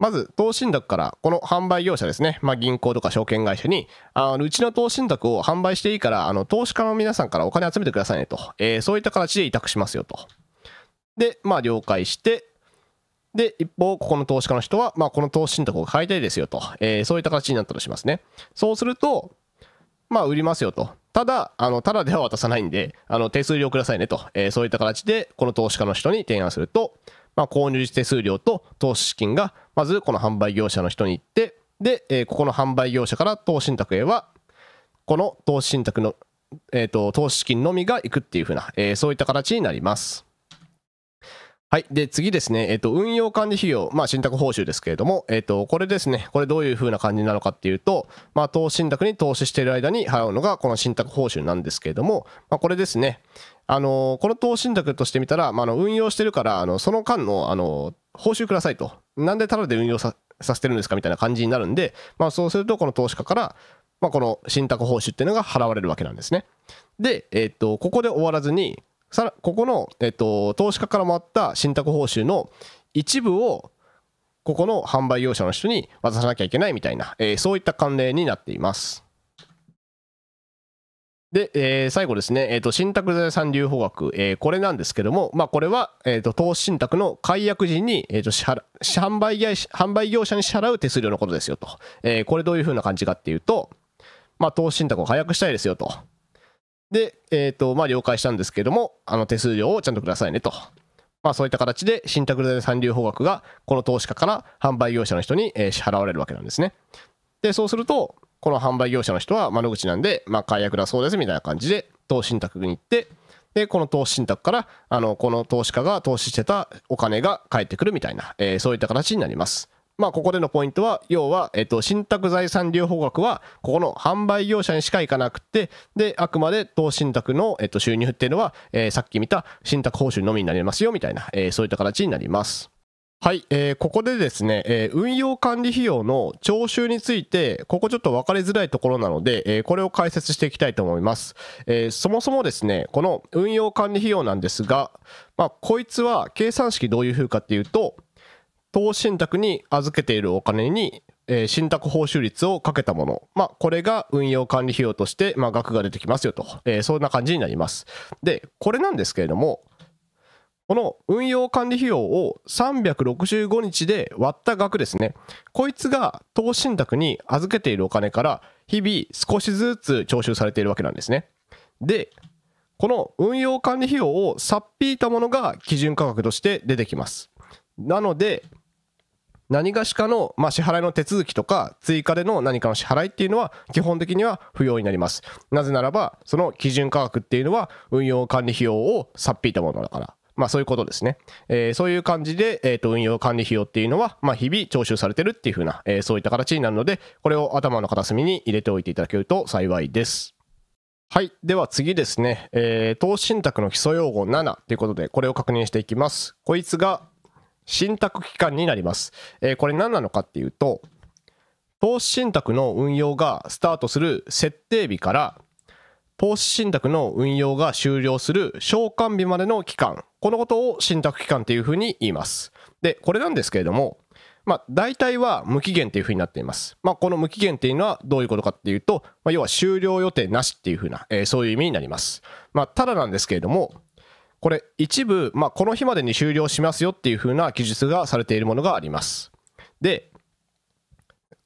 まず、投信託から、この販売業者ですね、まあ、銀行とか証券会社に、あのうちの投信託を販売していいから、あの投資家の皆さんからお金集めてくださいねと、えー、そういった形で委託しますよと。で、まあ、了解して、で、一方、ここの投資家の人は、まあ、この投資信託を買いたいですよと、えー、そういった形になったとしますね。そうすると、まあ、売りますよと。ただ、あの、ただでは渡さないんで、あの、手数料くださいねと、えー、そういった形で、この投資家の人に提案すると、まあ、購入手数料と投資資金がまずこの販売業者の人に行って、で、えー、ここの販売業者から投資信託へは、この投資信託の、えーと、投資資金のみが行くっていうふうな、えー、そういった形になります。はい。で、次ですね。えっ、と、運用管理費用。まあ、信託報酬ですけれども、えっ、と、これですね。これどういう風な感じなのかっていうと、まあ、投資信託に投資している間に払うのが、この信託報酬なんですけれども、まあ、これですね。あのこの投資信託としてみたら、まあ、の運用してるから、あの、その間の、あの、報酬くださいと。なんでタダで運用させてるんですかみたいな感じになるんで、まあ、そうすると、この投資家から、まあ、この信託報酬っていうのが払われるわけなんですね。で、えっ、と、ここで終わらずに、さらここの、えっと、投資家からもらった信託報酬の一部をここの販売業者の人に渡さなきゃいけないみたいな、えー、そういった関連になっています。で、えー、最後ですね、えーと、信託財産留保額、えー、これなんですけども、まあ、これは、えーと、投資信託の解約時に、えーと、支払販売販売業者に支払う手数料のことですよと、えー、これどういうふうな感じかっていうと、まあ、投資信託を解約したいですよと、で、えっ、ー、と、まあ、了解したんですけども、あの手数料をちゃんとくださいねと。まあ、そういった形で、信託財産留法額が、この投資家から販売業者の人に、え支払われるわけなんですね。で、そうすると、この販売業者の人は窓口なんで、まあ、解約だそうですみたいな感じで、投資信託に行って、で、この投資信託から、あの、この投資家が投資してたお金が返ってくるみたいな、えー、そういった形になります。まあ、ここでのポイントは、要は、えっと、信託財産留保額は、ここの販売業者にしか行かなくて、で、あくまで投資信託の、えっと、収入っていうのは、えー、さっき見た信託報酬のみになりますよ、みたいな、えー、そういった形になります。はい、えー、ここでですね、えー、運用管理費用の徴収について、ここちょっと分かりづらいところなので、えー、これを解説していきたいと思います、えー、そもそもですね、この運用管理費用なんですが、まあ、こいつは計算式どういう風かっていうと、投資信託に預けているお金に、えー、信託報酬率をかけたもの、まあ、これが運用管理費用として、まあ、額が出てきますよと、えー、そんな感じになります。で、これなんですけれども、この運用管理費用を365日で割った額ですね。こいつが投資信託に預けているお金から日々少しずつ徴収されているわけなんですね。で、この運用管理費用をさっ引いたものが基準価格として出てきます。なので、何がしかの、まあ、支払いの手続きとか、追加での何かの支払いっていうのは、基本的には不要になります。なぜならば、その基準価格っていうのは、運用管理費用をさっぴいたものだから。まあ、そういうことですね。えー、そういう感じで、えっ、ー、と、運用管理費用っていうのは、まあ、日々徴収されてるっていうふうな、えー、そういった形になるので、これを頭の片隅に入れておいていただけると幸いです。はい。では次ですね。えー、投資信託の基礎用語7ということで、これを確認していきます。こいつが、信託期間になります。えー、これ何なのかっていうと、投資信託の運用がスタートする設定日から、投資信託の運用が終了する償還日までの期間、このことを信託期間というふうに言います。で、これなんですけれども、まあ、大体は無期限というふうになっています。まあ、この無期限っていうのはどういうことかっていうと、まあ、要は終了予定なしっていうふうな、えー、そういう意味になります。まあ、ただなんですけれども、これ一部、まあ、この日までに終了しますよっていう風な記述がされているものがあります。で、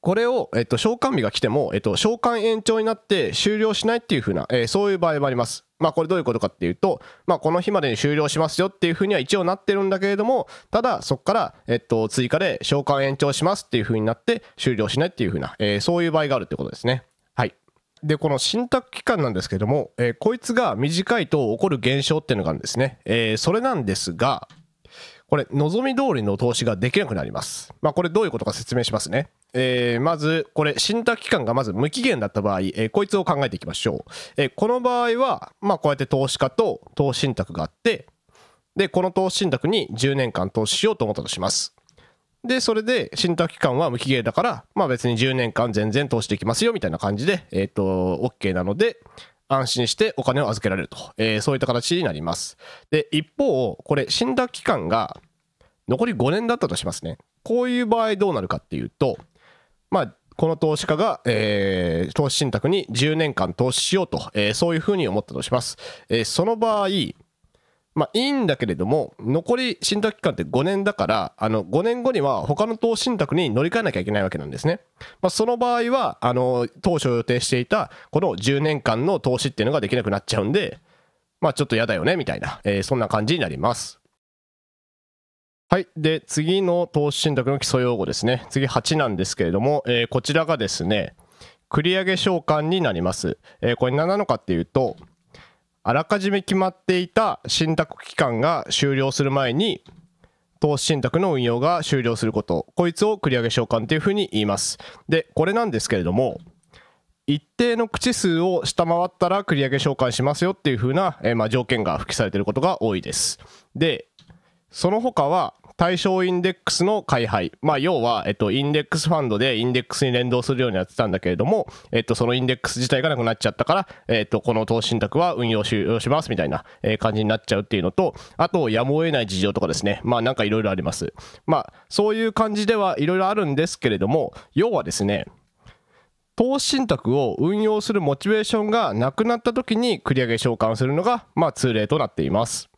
これを、えっと、償還日が来ても、えっと、償還延長になって終了しないっていう風な、えー、そういう場合もあります。まあ、これどういうことかっていうと、まあ、この日までに終了しますよっていう風には一応なってるんだけれども、ただ、そこから、えっと、追加で償還延長しますっていう風になって終了しないっていう風な、えー、そういう場合があるってことですね。で、この信託期間なんですけども、えー、こいつが短いと起こる現象っていうのがあるんですね。えー、それなんですが、これ、望み通りの投資ができなくなります。まあ、これどういうことか説明しますね。えー、まず、これ、信託期間がまず無期限だった場合、えー、こいつを考えていきましょう。えー、この場合は、まあ、こうやって投資家と投資信託があって、で、この投資信託に10年間投資しようと思ったとします。で、それで、信託期間は無期限だから、まあ別に10年間全然通していきますよ、みたいな感じで、えっ、ー、と、OK なので、安心してお金を預けられると、えー、そういった形になります。で、一方、これ、信託期間が残り5年だったとしますね。こういう場合どうなるかっていうと、まあ、この投資家が、えー、投資信託に10年間投資しようと、えー、そういうふうに思ったとします。えー、その場合、まあいいんだけれども、残り信託期間って5年だから、あの5年後には他の投資信託に乗り換えなきゃいけないわけなんですね。まあ、その場合は、あの、当初予定していたこの10年間の投資っていうのができなくなっちゃうんで、まあちょっと嫌だよねみたいな、えー、そんな感じになります。はい。で、次の投資信託の基礎用語ですね。次8なんですけれども、えー、こちらがですね、繰上償還になります。えー、これ何なのかっていうと、あらかじめ決まっていた信託期間が終了する前に投資信託の運用が終了することこいつを繰り上げ償還というふうに言いますでこれなんですけれども一定の口数を下回ったら繰り上げ償還しますよっていうふうな、えー、まあ条件が付記されていることが多いですでその他は対象インデックスの開廃。まあ、要は、えっと、インデックスファンドでインデックスに連動するようにやってたんだけれども、えっと、そのインデックス自体がなくなっちゃったから、えっと、この投資信託は運用しますみたいな感じになっちゃうっていうのと、あと、やむを得ない事情とかですね。まあ、なんかいろいろあります。まあ、そういう感じではいろいろあるんですけれども、要はですね、投資信託を運用するモチベーションがなくなった時に繰り上げ償還するのが、まあ、通例となっています。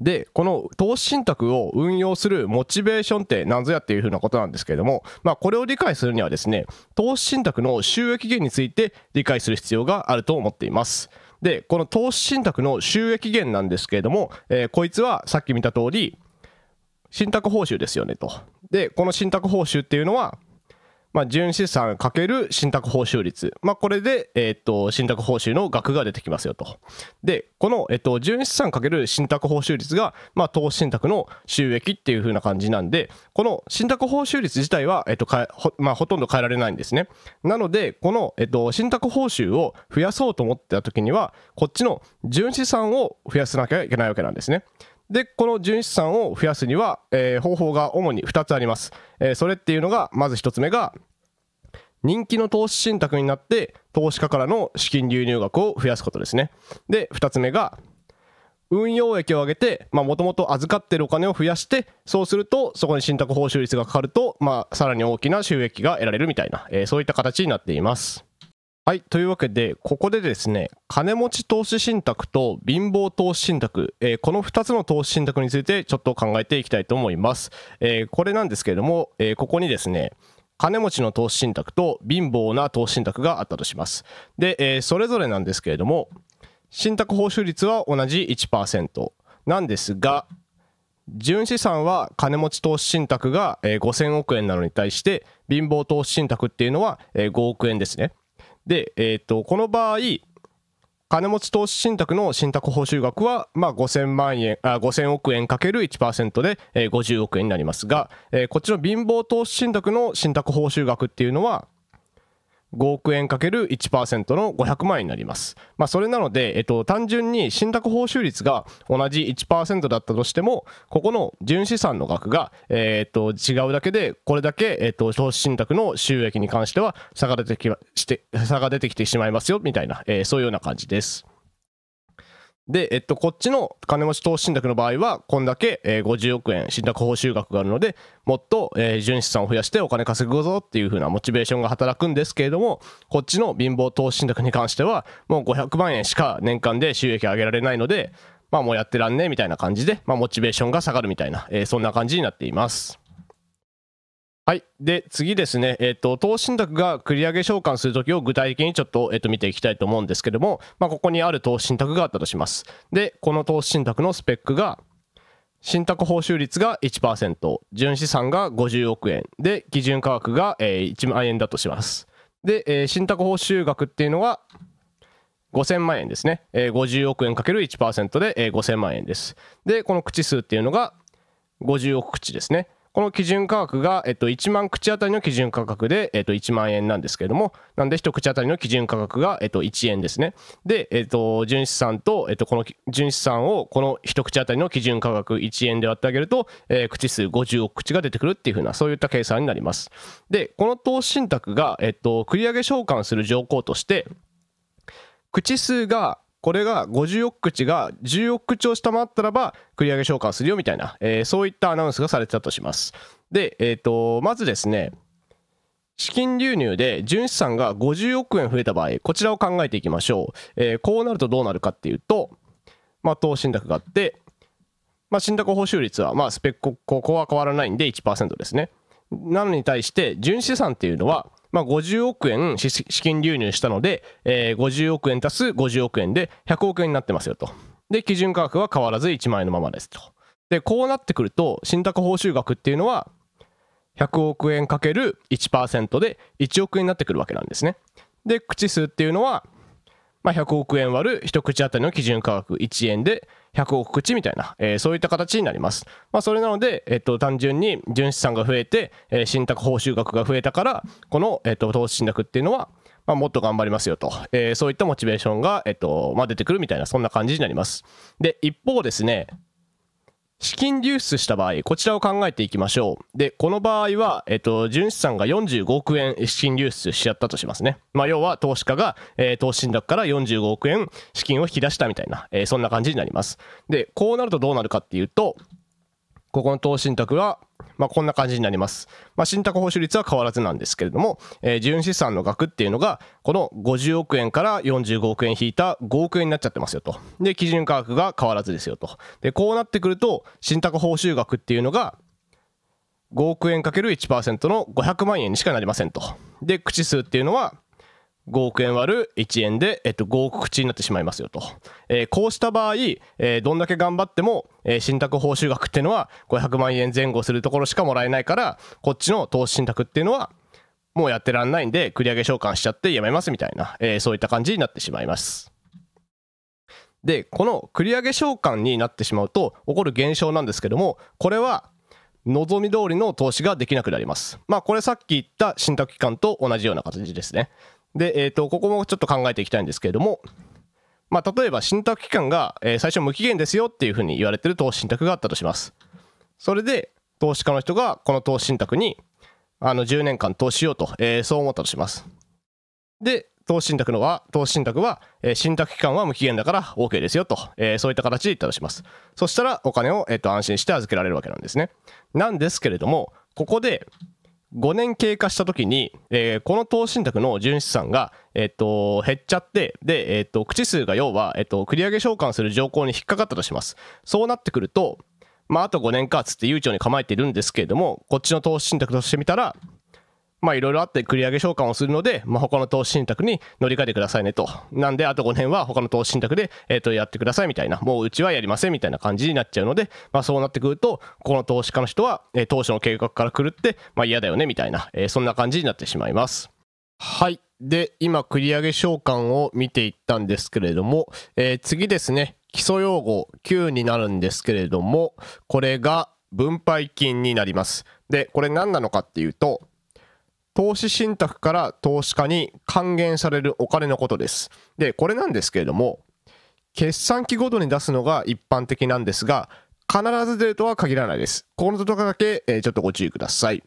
で、この投資信託を運用するモチベーションって何ぞやっていうふうなことなんですけれども、まあ、これを理解するにはですね、投資信託の収益源について理解する必要があると思っています。で、この投資信託の収益源なんですけれども、えー、こいつはさっき見た通り、信託報酬ですよねと。で、この信託報酬っていうのは、まあ、純資産かける信託報酬率。まあ、これで、えー、と、信託報酬の額が出てきますよと。で、この、えー、と、純資産かける信託報酬率が、まあ、投資信託の収益っていう風な感じなんで、この信託報酬率自体は、えー、と、ほ、まあ、ほとんど変えられないんですね。なので、この、えと、信託報酬を増やそうと思ってた時には、こっちの純資産を増やさなきゃいけないわけなんですね。で、この純資産を増やすには、えー、方法が主に2つあります。えー、それっていうのが、まず1つ目が、人気の投資信託になって投資家からの資金流入額を増やすことですね。で、2つ目が、運用益を上げて、もともと預かっているお金を増やして、そうすると、そこに信託報酬率がかかると、まあ、さらに大きな収益が得られるみたいな、えー、そういった形になっています。はい。というわけで、ここでですね、金持ち投資信託と貧乏投資信託、えー、この2つの投資信託についてちょっと考えていきたいと思います。えー、これなんですけれども、えー、ここにですね、金持ちの投資信託と貧乏な投資信託があったとします。で、えそれぞれなんですけれども、信託報酬率は同じ1%なんですが、純資産は金持ち投資信託が5000億円なのに対して、貧乏投資信託っていうのは5億円ですね。で、えっ、ー、と、この場合、金持ち投資信託の信託報酬額は、まあ、5000万円、あ5000億円かける1%で、えー、50億円になりますが、えー、こっちの貧乏投資信託の信託報酬額っていうのは、5億円る1の500万円になります。まあ、それなので、えっと、単純に信託報酬率が同じ1%だったとしても、ここの純資産の額が、えー、っと、違うだけで、これだけ、えっと、投資信託の収益に関しては差が出てき、して、差が出てきてしまいますよ、みたいな、えー、そういうような感じです。で、えっと、こっちの金持ち投資信託の場合は、こんだけ、えー、50億円信託報酬額があるので、もっと、えー、純資産を増やしてお金稼ぐぞっていう風なモチベーションが働くんですけれども、こっちの貧乏投資信託に関しては、もう500万円しか年間で収益上げられないので、まあもうやってらんねみたいな感じで、まあモチベーションが下がるみたいな、えー、そんな感じになっています。はい。で、次ですね、えっ、ー、と、投資信託が繰り上げ償還するときを具体的にちょっと、えっ、ー、と、見ていきたいと思うんですけども、まあ、ここにある投資信託があったとします。で、この投資信託のスペックが、信託報酬率が1%、純資産が50億円、で、基準価格が、えー、1万円だとします。で、えー、信託報酬額っていうのが、5000万円ですね。えー、50億円 ×1% で、えー、5000万円です。で、この口数っていうのが50億口ですね。この基準価格が、えっと、1万口当たりの基準価格で、えっと、1万円なんですけれども、なんで1口当たりの基準価格が、えっと、1円ですね。で、えっと、純資産と、えっと、この純資産をこの1口当たりの基準価格1円で割ってあげると、えー、口数50億口が出てくるっていうふうな、そういった計算になります。で、この投資信託が、えっと、繰り上げ償還する条項として、口数がこれが50億口が10億口を下回ったらば繰り上げ償還するよみたいな、えー、そういったアナウンスがされてたとします。で、えっ、ー、と、まずですね、資金流入で純資産が50億円増えた場合、こちらを考えていきましょう。えー、こうなるとどうなるかっていうと、まあ、投信託があって、まあ、信託報酬率は、まあ、スペック、ここは変わらないんで1%ですね。なのに対して、純資産っていうのは、まあ、50億円資金流入したので、えー、50億円足す50億円で100億円になってますよと。で、基準価格は変わらず1万円のままですと。で、こうなってくると、信託報酬額っていうのは、100億円かける1%で1億円になってくるわけなんですね。で、口数っていうのは、まあ、100億円割る一口当たりの基準価格1円で100億口みたいな、えー、そういった形になります。まあ、それなので、えっと、単純に純資産が増えて、えー、信託報酬額が増えたから、この、えっと、投資信託っていうのは、まあ、もっと頑張りますよと、えー、そういったモチベーションが、えっとまあ、出てくるみたいな、そんな感じになります。で、一方ですね、資金流出した場合、こちらを考えていきましょう。で、この場合は、えっと、純資産が45億円資金流出しちゃったとしますね。まあ、要は投資家が、えー、投資信託から45億円資金を引き出したみたいな、えー、そんな感じになります。で、こうなるとどうなるかっていうと、ここの投資信託は、まあ、こんな感じになります。まあ、信託報酬率は変わらずなんですけれども、えー、純資産の額っていうのが、この50億円から45億円引いた5億円になっちゃってますよと。で、基準価格が変わらずですよと。で、こうなってくると、信託報酬額っていうのが、5億円 ×1% の500万円にしかなりませんと。で、口数っていうのは、5億円割る1円で、えっと、5億口になってしまいますよと。えー、こうした場合、えー、どんだけ頑張っても、えー、信託報酬額っていうのは500万円前後するところしかもらえないから、こっちの投資信託っていうのは、もうやってらんないんで、繰り上げ償還しちゃってやめますみたいな、えそういった感じになってしまいます。で、この繰り上げ償還になってしまうと起こる現象なんですけども、これは望み通りの投資ができなくなります。まあこれさっき言った信託期間と同じような形ですね。で、えっ、ー、と、ここもちょっと考えていきたいんですけれども、まあ、例えば信託期間が、えー、最初無期限ですよっていうふうに言われてる投資信託があったとします。それで、投資家の人がこの投資信託に、あの、10年間投資しようと、えー、そう思ったとします。で、投資信託のは、投資信託は、えー、信託期間は無期限だから OK ですよと、えー、そういった形で言ったとします。そしたらお金を、えー、と安心して預けられるわけなんですね。なんですけれども、ここで、5年経過した時に、えー、この投資信託の純資産が、えっと、減っちゃって、で、えっと、口数が要は、えっと、繰り上げ償還する条項に引っかかったとします。そうなってくると、まあ、あと5年かっつって悠長に構えているんですけれども、こっちの投資信託としてみたら、まあいろいろあって繰り上げ償還をするので、まあ他の投資信託に乗り換えてくださいねと。なんで、あと5年は他の投資信託で、えっ、と、やってくださいみたいな、もううちはやりませんみたいな感じになっちゃうので、まあそうなってくると、ここの投資家の人は、え当初の計画から狂って、まあ嫌だよねみたいな、えそんな感じになってしまいます。はい。で、今繰り上げ償還を見ていったんですけれども、え次ですね、基礎用語9になるんですけれども、これが分配金になります。で、これ何なのかっていうと、投資信託から投資家に還元されるお金のことです。で、これなんですけれども、決算期ごとに出すのが一般的なんですが、必ず出るとは限らないです。このところだけ、えー、ちょっとご注意ください。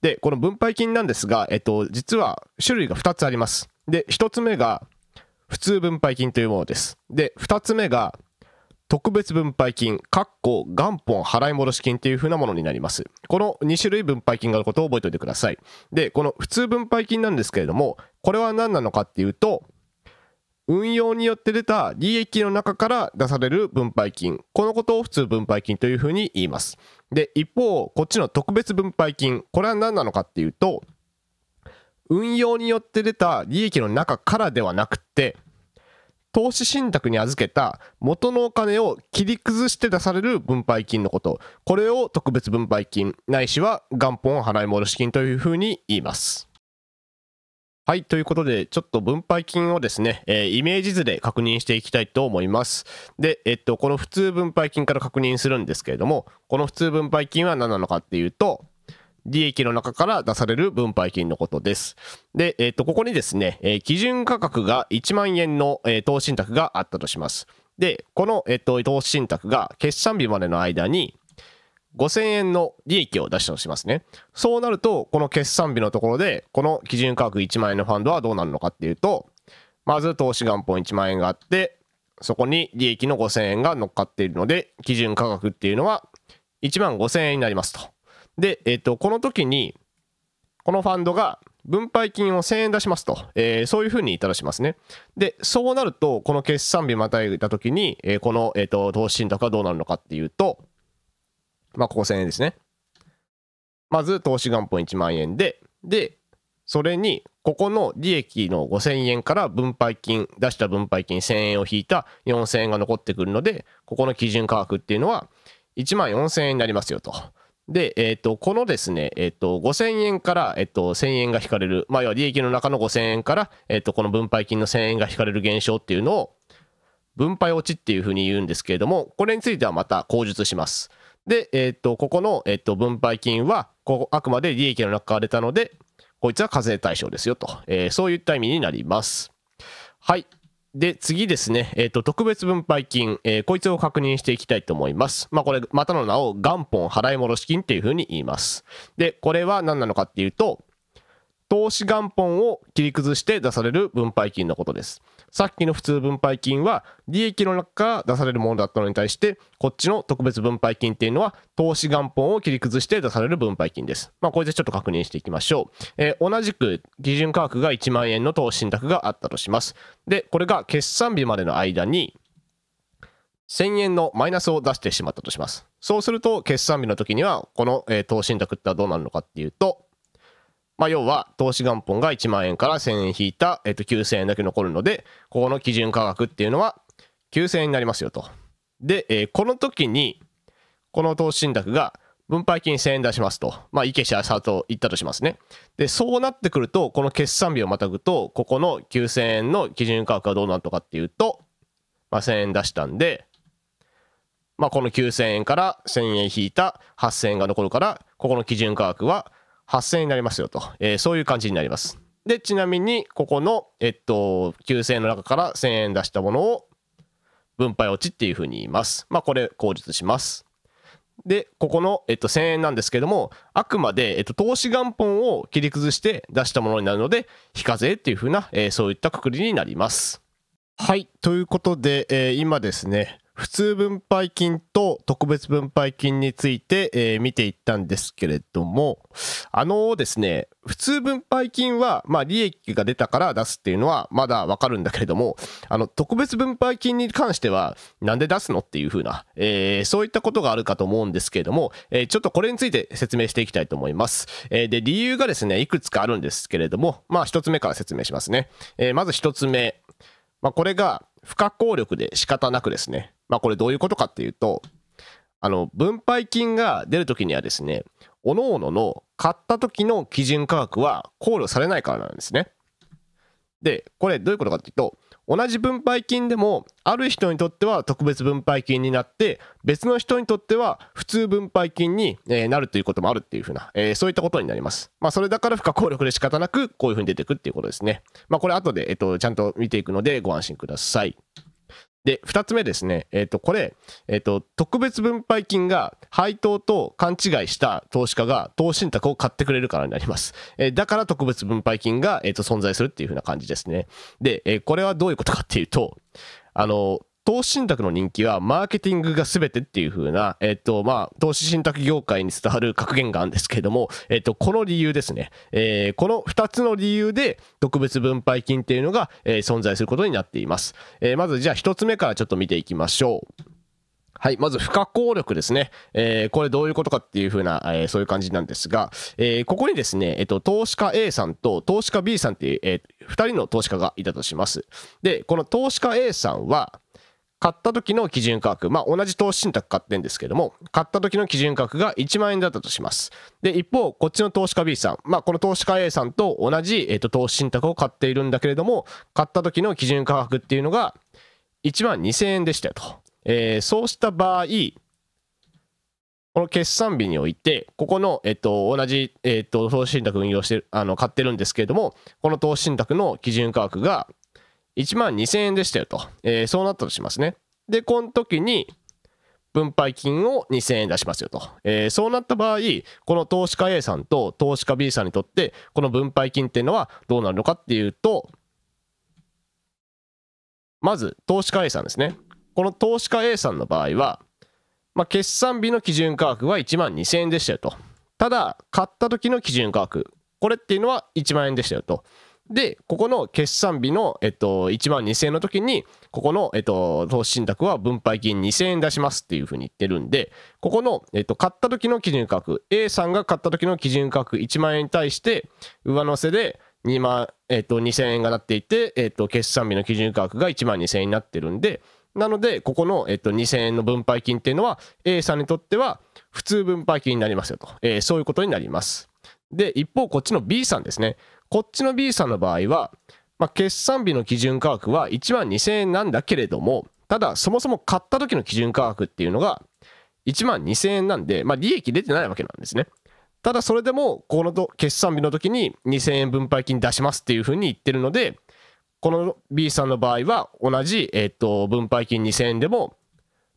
で、この分配金なんですが、えっと、実は種類が2つあります。で、1つ目が普通分配金というものです。で、2つ目が特別分配金、括弧元本払い戻し金というふうなものになります。この2種類分配金があることを覚えておいてください。で、この普通分配金なんですけれども、これは何なのかっていうと、運用によって出た利益の中から出される分配金。このことを普通分配金というふうに言います。で、一方、こっちの特別分配金。これは何なのかっていうと、運用によって出た利益の中からではなくて、投資信託に預けた元のお金を切り崩して出される分配金のこと。これを特別分配金、ないしは元本払い戻し金というふうに言います。はい。ということで、ちょっと分配金をですね、えー、イメージ図で確認していきたいと思います。で、えっと、この普通分配金から確認するんですけれども、この普通分配金は何なのかっていうと、利益の中から出される分配金のことです。で、えっ、ー、と、ここにですね、えー、基準価格が1万円の、えー、投資信託があったとします。で、この、えっ、と、投資信託が決算日までの間に5000円の利益を出したとしますね。そうなると、この決算日のところで、この基準価格1万円のファンドはどうなるのかっていうと、まず投資元本1万円があって、そこに利益の5000円が乗っかっているので、基準価格っていうのは1万5000円になりますと。で、えっ、と、この時に、このファンドが分配金を1000円出しますと、えー、そういうふうにいたらしますね。で、そうなると、この決算日またいだ時に、えー、この、えと投資信託はどうなるのかっていうと、まあ、ここ1000円ですね。まず、投資元本1万円で、で、それに、ここの利益の5000円から分配金、出した分配金1000円を引いた4000円が残ってくるので、ここの基準価格っていうのは、1万4000円になりますよと。で、えっ、ー、と、このですね、えっ、ー、と、5000円から、えっ、ー、と、1000円が引かれる、まあ、要は利益の中の5000円から、えっ、と、この分配金の1000円が引かれる現象っていうのを、分配落ちっていうふうに言うんですけれども、これについてはまた口述します。で、えっ、と、ここの、えっ、と、分配金は、ここあくまで利益の中から出たので、こいつは課税対象ですよと、えそういった意味になります。はい。で、次ですね、えっ、ー、と、特別分配金、えー、こいつを確認していきたいと思います。まあ、これ、またの名を元本払い戻し金っていうふうに言います。で、これは何なのかっていうと、投資元本を切り崩して出される分配金のことです。さっきの普通分配金は利益の中から出されるものだったのに対して、こっちの特別分配金っていうのは投資元本を切り崩して出される分配金です。まあ、これでちょっと確認していきましょう。えー、同じく基準価格が1万円の投資信託があったとします。で、これが決算日までの間に、1000円のマイナスを出してしまったとします。そうすると、決算日の時には、この、えー、投資信託ってはどうなるのかっていうと、まあ、要は投資元本が1万円から1000円引いた、えっと、9000円だけ残るので、ここの基準価格っていうのは9000円になりますよと。で、えー、この時に、この投資信託が分配金1000円出しますと。まあ、池社社と言ったとしますね。で、そうなってくると、この決算日をまたぐと、ここの9000円の基準価格はどうなるのかっていうと、まあ、1000円出したんで、まあ、この9000円から1000円引いた8000円が残るから、ここの基準価格は8000円になりますよと、えー、そういう感じになります。で、ちなみに、ここの、えっと、9000円の中から1000円出したものを、分配落ちっていうふうに言います。まあ、これ、口述します。で、ここの、えっと、1000円なんですけども、あくまで、えっと、投資元本を切り崩して出したものになるので、非課税っていうふうな、えー、そういったくくりになります。はい、ということで、えー、今ですね、普通分配金と特別分配金について、えー、見ていったんですけれども、あのー、ですね、普通分配金は、まあ、利益が出たから出すっていうのはまだわかるんだけれども、あの、特別分配金に関しては、なんで出すのっていうふうな、えー、そういったことがあるかと思うんですけれども、えー、ちょっとこれについて説明していきたいと思います。えー、で、理由がですね、いくつかあるんですけれども、まあ、一つ目から説明しますね。えー、まず一つ目。まあ、これが、不可抗力で仕方なくですね、まあ、これどういうことかっていうと、あの、分配金が出るときにはですね、おのおのの買った時の基準価格は考慮されないからなんですね。で、これどういうことかっていうと、同じ分配金でも、ある人にとっては特別分配金になって、別の人にとっては普通分配金になるということもあるっていうふうな、えー、そういったことになります。まあ、それだから不可抗力で仕方なく、こういうふうに出てくっていうことですね。まあ、これ後で、えっと、ちゃんと見ていくので、ご安心ください。で、二つ目ですね。えっ、ー、と、これ、えっ、ー、と、特別分配金が配当と勘違いした投資家が投資信託を買ってくれるからになります。えー、だから特別分配金が、えっ、と、存在するっていう風な感じですね。で、えこれはどういうことかっていうと、あの、投資信託の人気はマーケティングが全てっていう風な、えっと、まあ、投資信託業界に伝わる格言があるんですけれども、えっと、この理由ですね。えー、この二つの理由で特別分配金っていうのが、えー、存在することになっています。えー、まずじゃあ一つ目からちょっと見ていきましょう。はい。まず、不可抗力ですね。えー、これどういうことかっていうふうな、えー、そういう感じなんですが、えー、ここにですね、えっと、投資家 A さんと投資家 B さんっていう、えー、人の投資家がいたとします。で、この投資家 A さんは、買った時の基準価格、まあ、同じ投資信託買ってるんですけども、買った時の基準価格が1万円だったとします。で、一方、こっちの投資家 B さん、まあ、この投資家 A さんと同じ、えーと、投資信託を買っているんだけれども、買った時の基準価格っていうのが1万2000円でしたよと。えー、そうした場合、この決算日において、ここの、えっと、同じ、えと、投資信託運用してあの、買ってるんですけれども、この投資信託の基準価格が1万2000円でしたよと、えー、そうなったとしますね。で、この時に分配金を2000円出しますよと、えー、そうなった場合、この投資家 A さんと投資家 B さんにとって、この分配金っていうのはどうなるのかっていうと、まず投資家 A さんですね。この投資家 A さんの場合は、まあ、決算日の基準価格は1万2000円でしたよと。ただ、買った時の基準価格、これっていうのは1万円でしたよと。で、ここの決算日の、えっと、1万2000円の時に、ここの、えっと、投資信託は分配金2000円出しますっていうふうに言ってるんで、ここの、えっと、買った時の基準価格、A さんが買った時の基準価格1万円に対して、上乗せで2万、えっと、2000円がなっていて、えっと、決算日の基準価格が1万2000円になってるんで、なので、ここの、えっと、2000円の分配金っていうのは、A さんにとっては普通分配金になりますよと、えー、そういうことになります。で、一方、こっちの B さんですね。こっちの B さんの場合は、まあ、決算日の基準価格は1万2000円なんだけれども、ただそもそも買った時の基準価格っていうのが1万2000円なんで、まあ、利益出てないわけなんですね。ただそれでも、この決算日の時に2000円分配金出しますっていうふうに言ってるので、この B さんの場合は同じ、えっと、分配金2000円でも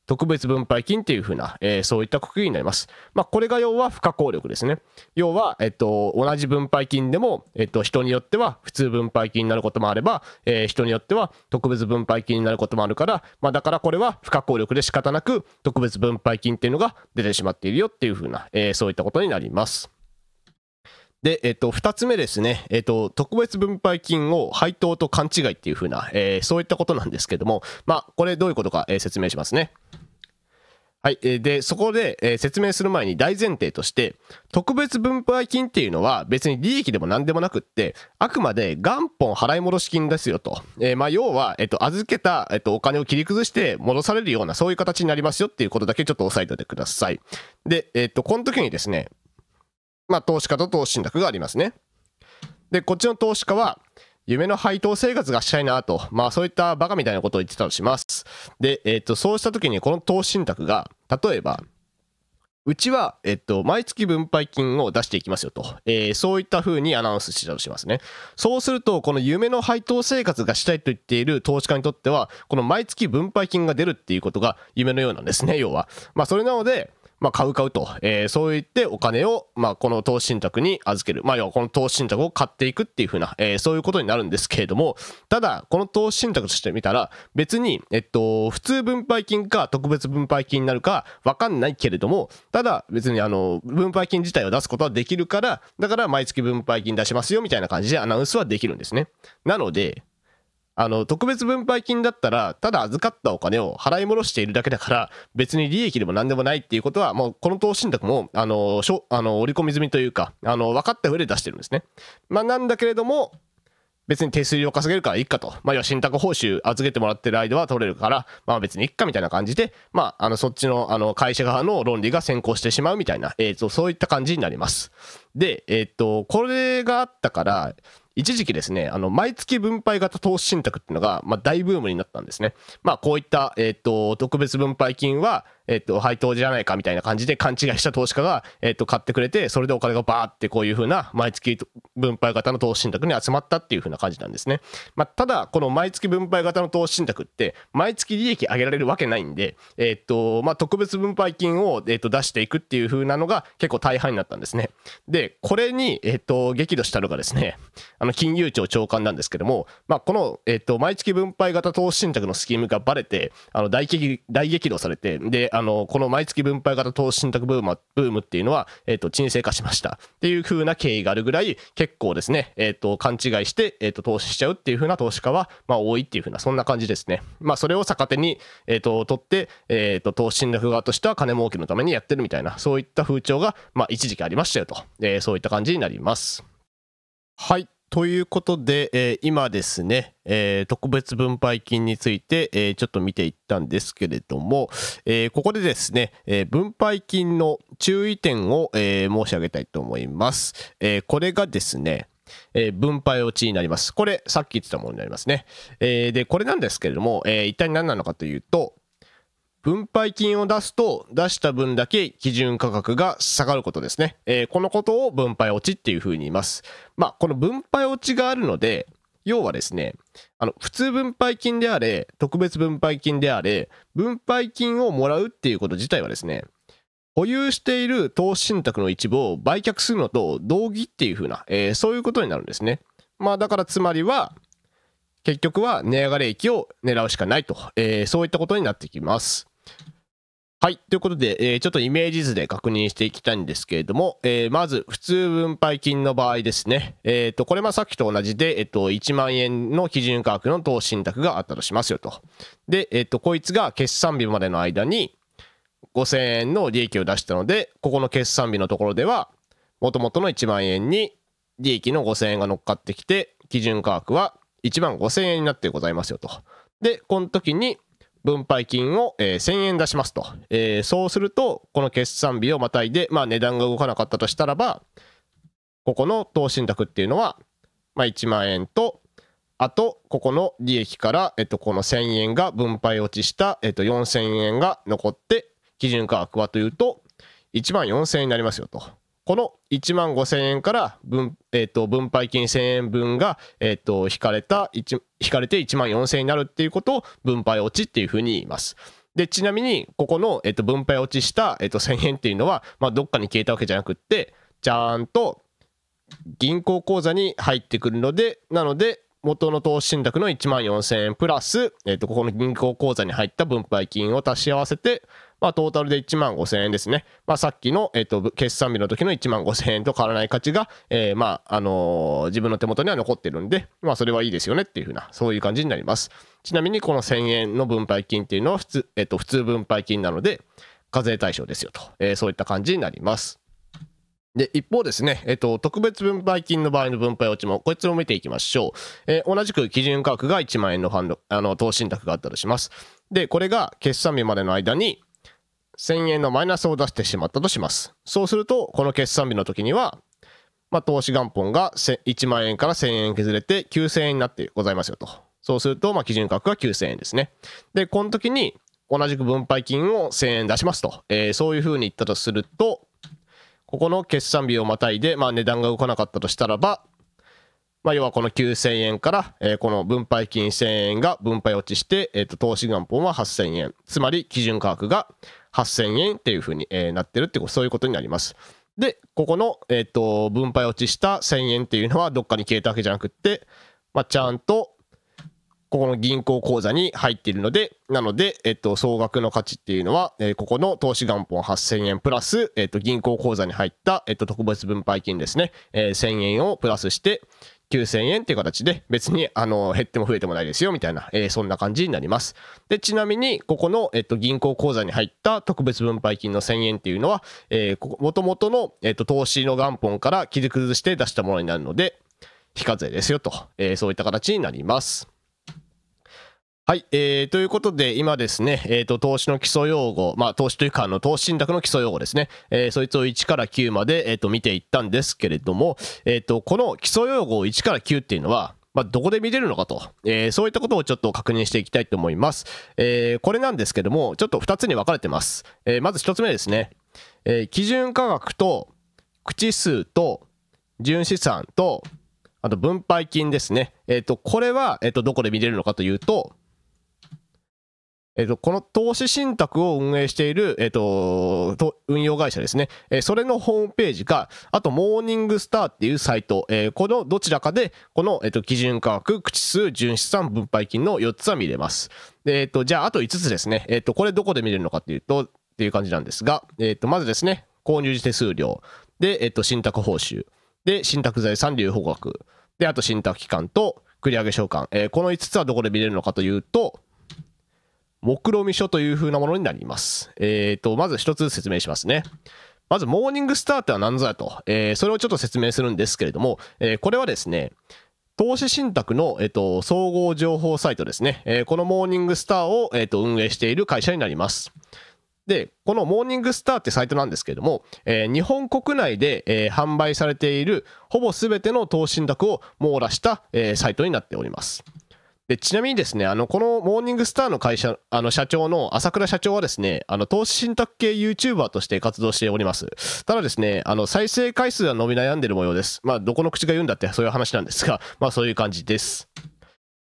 特別分配金っていうふうな、えー、そういった国技になります。まあ、これが要は不可抗力ですね。要は、えっと、同じ分配金でも、えっと、人によっては普通分配金になることもあれば、えー、人によっては特別分配金になることもあるから、まあ、だからこれは不可抗力で仕方なく特別分配金っていうのが出てしまっているよっていうふうな、えー、そういったことになります。で、えっと、2つ目ですね、えっと、特別分配金を配当と勘違いっていうふうな、えー、そういったことなんですけども、まあ、これどういうことか、えー、説明しますね。はい。で、そこで、えー、説明する前に大前提として、特別分配金っていうのは別に利益でも何でもなくって、あくまで元本払い戻し金ですよと。えー、まあ、要は、えっ、と、預けた、えっ、と、お金を切り崩して戻されるような、そういう形になりますよっていうことだけちょっと押さえておいてください。で、えっ、と、この時にですね、まあ、投資家と投資信託がありますね。で、こっちの投資家は、夢の配当生活がしたいなと、まあそういったバカみたいなことを言ってたとします。で、えっ、と、そうした時にこの投資信託が、例えば、うちは、えっと、毎月分配金を出していきますよと、えー、そういった風にアナウンスしてたとしますね。そうすると、この夢の配当生活がしたいと言っている投資家にとっては、この毎月分配金が出るっていうことが夢のようなんですね、要は。まあ、それなので、まあ、買う買うと、えー、そう言ってお金を、まあ、この投資信託に預ける。まあ、要はこの投資信託を買っていくっていうふうな、えー、そういうことになるんですけれども、ただ、この投資信託として見たら、別に、えっと、普通分配金か特別分配金になるかわかんないけれども、ただ、別にあの、分配金自体を出すことはできるから、だから毎月分配金出しますよみたいな感じでアナウンスはできるんですね。なので、あの、特別分配金だったら、ただ預かったお金を払い戻しているだけだから、別に利益でも何でもないっていうことは、もうこの投資信託も、あの、しょあの織り込み済みというか、あの、分かった上で出してるんですね。まあ、なんだけれども、別に手数料稼げるからいっかと。まあ、要は信託報酬預けてもらってる間は取れるから、まあ別にいっかみたいな感じで、まあ、あの、そっちの、あの、会社側の論理が先行してしまうみたいな、えっ、ー、と、そういった感じになります。で、えっ、ー、と、これがあったから、一時期ですね、あの、毎月分配型投資信託っていうのが、まあ、大ブームになったんですね。まあ、こういった、えっ、ー、と、特別分配金は、えっと、配当じゃないかみたいな感じで勘違いした投資家が、えっと、買ってくれて、それでお金がバーってこういうふうな毎月分配型の投資信託に集まったっていうふうな感じなんですね。まあ、ただ、この毎月分配型の投資信託って、毎月利益上げられるわけないんで、えっと、まあ、特別分配金を、えっと、出していくっていうふうなのが結構大半になったんですね。で、これに、えっと、激怒したのがですね、あの、金融庁長官なんですけども、まあ、この、えっと、毎月分配型投資信託のスキームがバレて、あの大激、大激怒されて、で、あの、この毎月分配型投資信託ブームブームっていうのは、えっ、ー、と、沈静化しましたっていう風な経緯があるぐらい、結構ですね、えっ、ー、と、勘違いして、えっ、ー、と、投資しちゃうっていう風な投資家は、まあ、多いっていう風な、そんな感じですね。まあ、それを逆手に、えっ、と、取って、えっ、と、投資信託側としては金儲けのためにやってるみたいな、そういった風潮が、まあ、一時期ありましたよと、えそういった感じになります。はい。ということで、えー、今ですね、えー、特別分配金について、えー、ちょっと見ていったんですけれども、えここでですね、え分配金の注意点を、え申し上げたいと思います。えこれがですね、え分配落ちになります。これ、さっき言ってたものになりますね。えで、これなんですけれども、え一体何なのかというと、分配金を出すと、出した分だけ基準価格が下がることですね。えー、このことを分配落ちっていうふうに言います。まあ、この分配落ちがあるので、要はですね、あの、普通分配金であれ、特別分配金であれ、分配金をもらうっていうこと自体はですね、保有している投資信託の一部を売却するのと同義っていうふうな、えー、そういうことになるんですね。まあ、だからつまりは、結局は値上がり益を狙うしかないと、えー、そういったことになってきます。はい。ということで、えー、ちょっとイメージ図で確認していきたいんですけれども、えー、まず、普通分配金の場合ですね。えっ、ー、と、これはさっきと同じで、えっ、と、1万円の基準価格の投資信託があったとしますよと。で、えっ、と、こいつが決算日までの間に5000円の利益を出したので、ここの決算日のところでは、もともとの1万円に利益の5000円が乗っかってきて、基準価格は1万5000円になってございますよと。で、この時に、分配金を、えー、1000円出しますと、えー、そうすると、この決算日をまたいで、まあ、値段が動かなかったとしたらば、ここの投資信託っていうのは、まあ、1万円と、あと、ここの利益から、えっと、この1000円が分配落ちした、えっと、4000円が残って、基準価格はというと、1万4000円になりますよと。この1万5000円から分、えー、と分配金1000円分が、えー、と引かれた引かれて1万4000円になるっていうことを分配落ちっていうふうに言います。で、ちなみに、ここの、えー、と分配落ちした、えー、と1000円っていうのは、まあ、どっかに消えたわけじゃなくって、ちゃんと銀行口座に入ってくるので、なので、元の投資信託の1万4000円プラス、えー、とここの銀行口座に入った分配金を足し合わせて、まあ、トータルで1万5000円ですね。まあ、さっきの、えっ、と、決算日の時の1万5000円と変わらない価値が、えー、まあ、あのー、自分の手元には残ってるんで、まあ、それはいいですよねっていうふうな、そういう感じになります。ちなみに、この1000円の分配金っていうのは、普通、えっ、と、普通分配金なので、課税対象ですよと、えー、そういった感じになります。で、一方ですね、えっと、特別分配金の場合の分配落ちも、こいつも見ていきましょう。えー、同じく基準価格が1万円のファンド、あの、投資信託があったとします。で、これが決算日までの間に、1000円のマイナスを出してしまったとします。そうすると、この決算日の時には、まあ、投資元本が1万円から1000円削れて9000円になってございますよと。そうすると、まあ、基準価格が9000円ですね。で、この時に同じく分配金を1000円出しますと。えー、そういうふうに言ったとすると、ここの決算日をまたいで、まあ、値段が動かなかったとしたらば、まあ、要はこの9000円から、えー、この分配金1000円が分配落ちして、えー、と投資元本は8000円。つまり、基準価格が8000円っていうふうに、えなってるってそういうことになります。で、ここの、えーと分配落ちした1000円っていうのはどっかに消えたわけじゃなくって、まあ、ちゃんとここの銀行口座に入っているので、なので、えっと、総額の価値っていうのは、えー、ここの投資元本8000円プラス、えっと、銀行口座に入った、えっと、特別分配金ですね、えー、1000円をプラスして、9000円っていう形で、別に、あの、減っても増えてもないですよ、みたいな、えー、そんな感じになります。で、ちなみに、ここの、えっと、銀行口座に入った特別分配金の1000円っていうのは、えー、もともとの、えっと、投資の元本から切り崩して出したものになるので、非課税ですよ、と、えー、そういった形になります。はい、えー、ということで、今ですね、えー、と、投資の基礎用語、まあ、投資というか、あの、投資信託の基礎用語ですね、えー、そいつを1から9まで、えっ、ー、と、見ていったんですけれども、えっ、と、この基礎用語を1から9っていうのは、まあ、どこで見れるのかと、えー、そういったことをちょっと確認していきたいと思います。えー、これなんですけども、ちょっと2つに分かれてます。えー、まず1つ目ですね、え基準価額と、口数と、純資産と、あと分配金ですね。えっ、と、これは、えっ、と、どこで見れるのかというと、えっと、この投資信託を運営している、えっと、運用会社ですね、えそれのホームページか、あと、モーニングスターっていうサイト、えこのどちらかで、この、えっと、基準価格、口数、純資産、分配金の4つは見れます。えっと、じゃあ、あと5つですね。えっと、これどこで見れるのかっていうと、っていう感じなんですが、えっと、まずですね、購入時手数料、で、えっと、信託報酬、で、信託財産流保額、で、あと信託期間と繰り上げ償還、えー、この5つはどこで見れるのかというと、目論見書という風なものになります。えっ、ー、と、まず一つ説明しますね。まず、モーニングスターっては何ぞやと、えー、それをちょっと説明するんですけれども、えー、これはですね、投資信託の、えと、総合情報サイトですね。えこのモーニングスターを、えと、運営している会社になります。で、このモーニングスターってサイトなんですけれども、えー、日本国内で、えー、販売されているほぼ全ての投資信託を網羅した、えー、サイトになっております。でちなみにですねあのこのモーニングスターの会社あの社長の朝倉社長はですねあの投資信託系 YouTuber として活動しておりますただですねあの再生回数は伸び悩んでる模様ですまあどこの口が言うんだってそういう話なんですがまあそういう感じです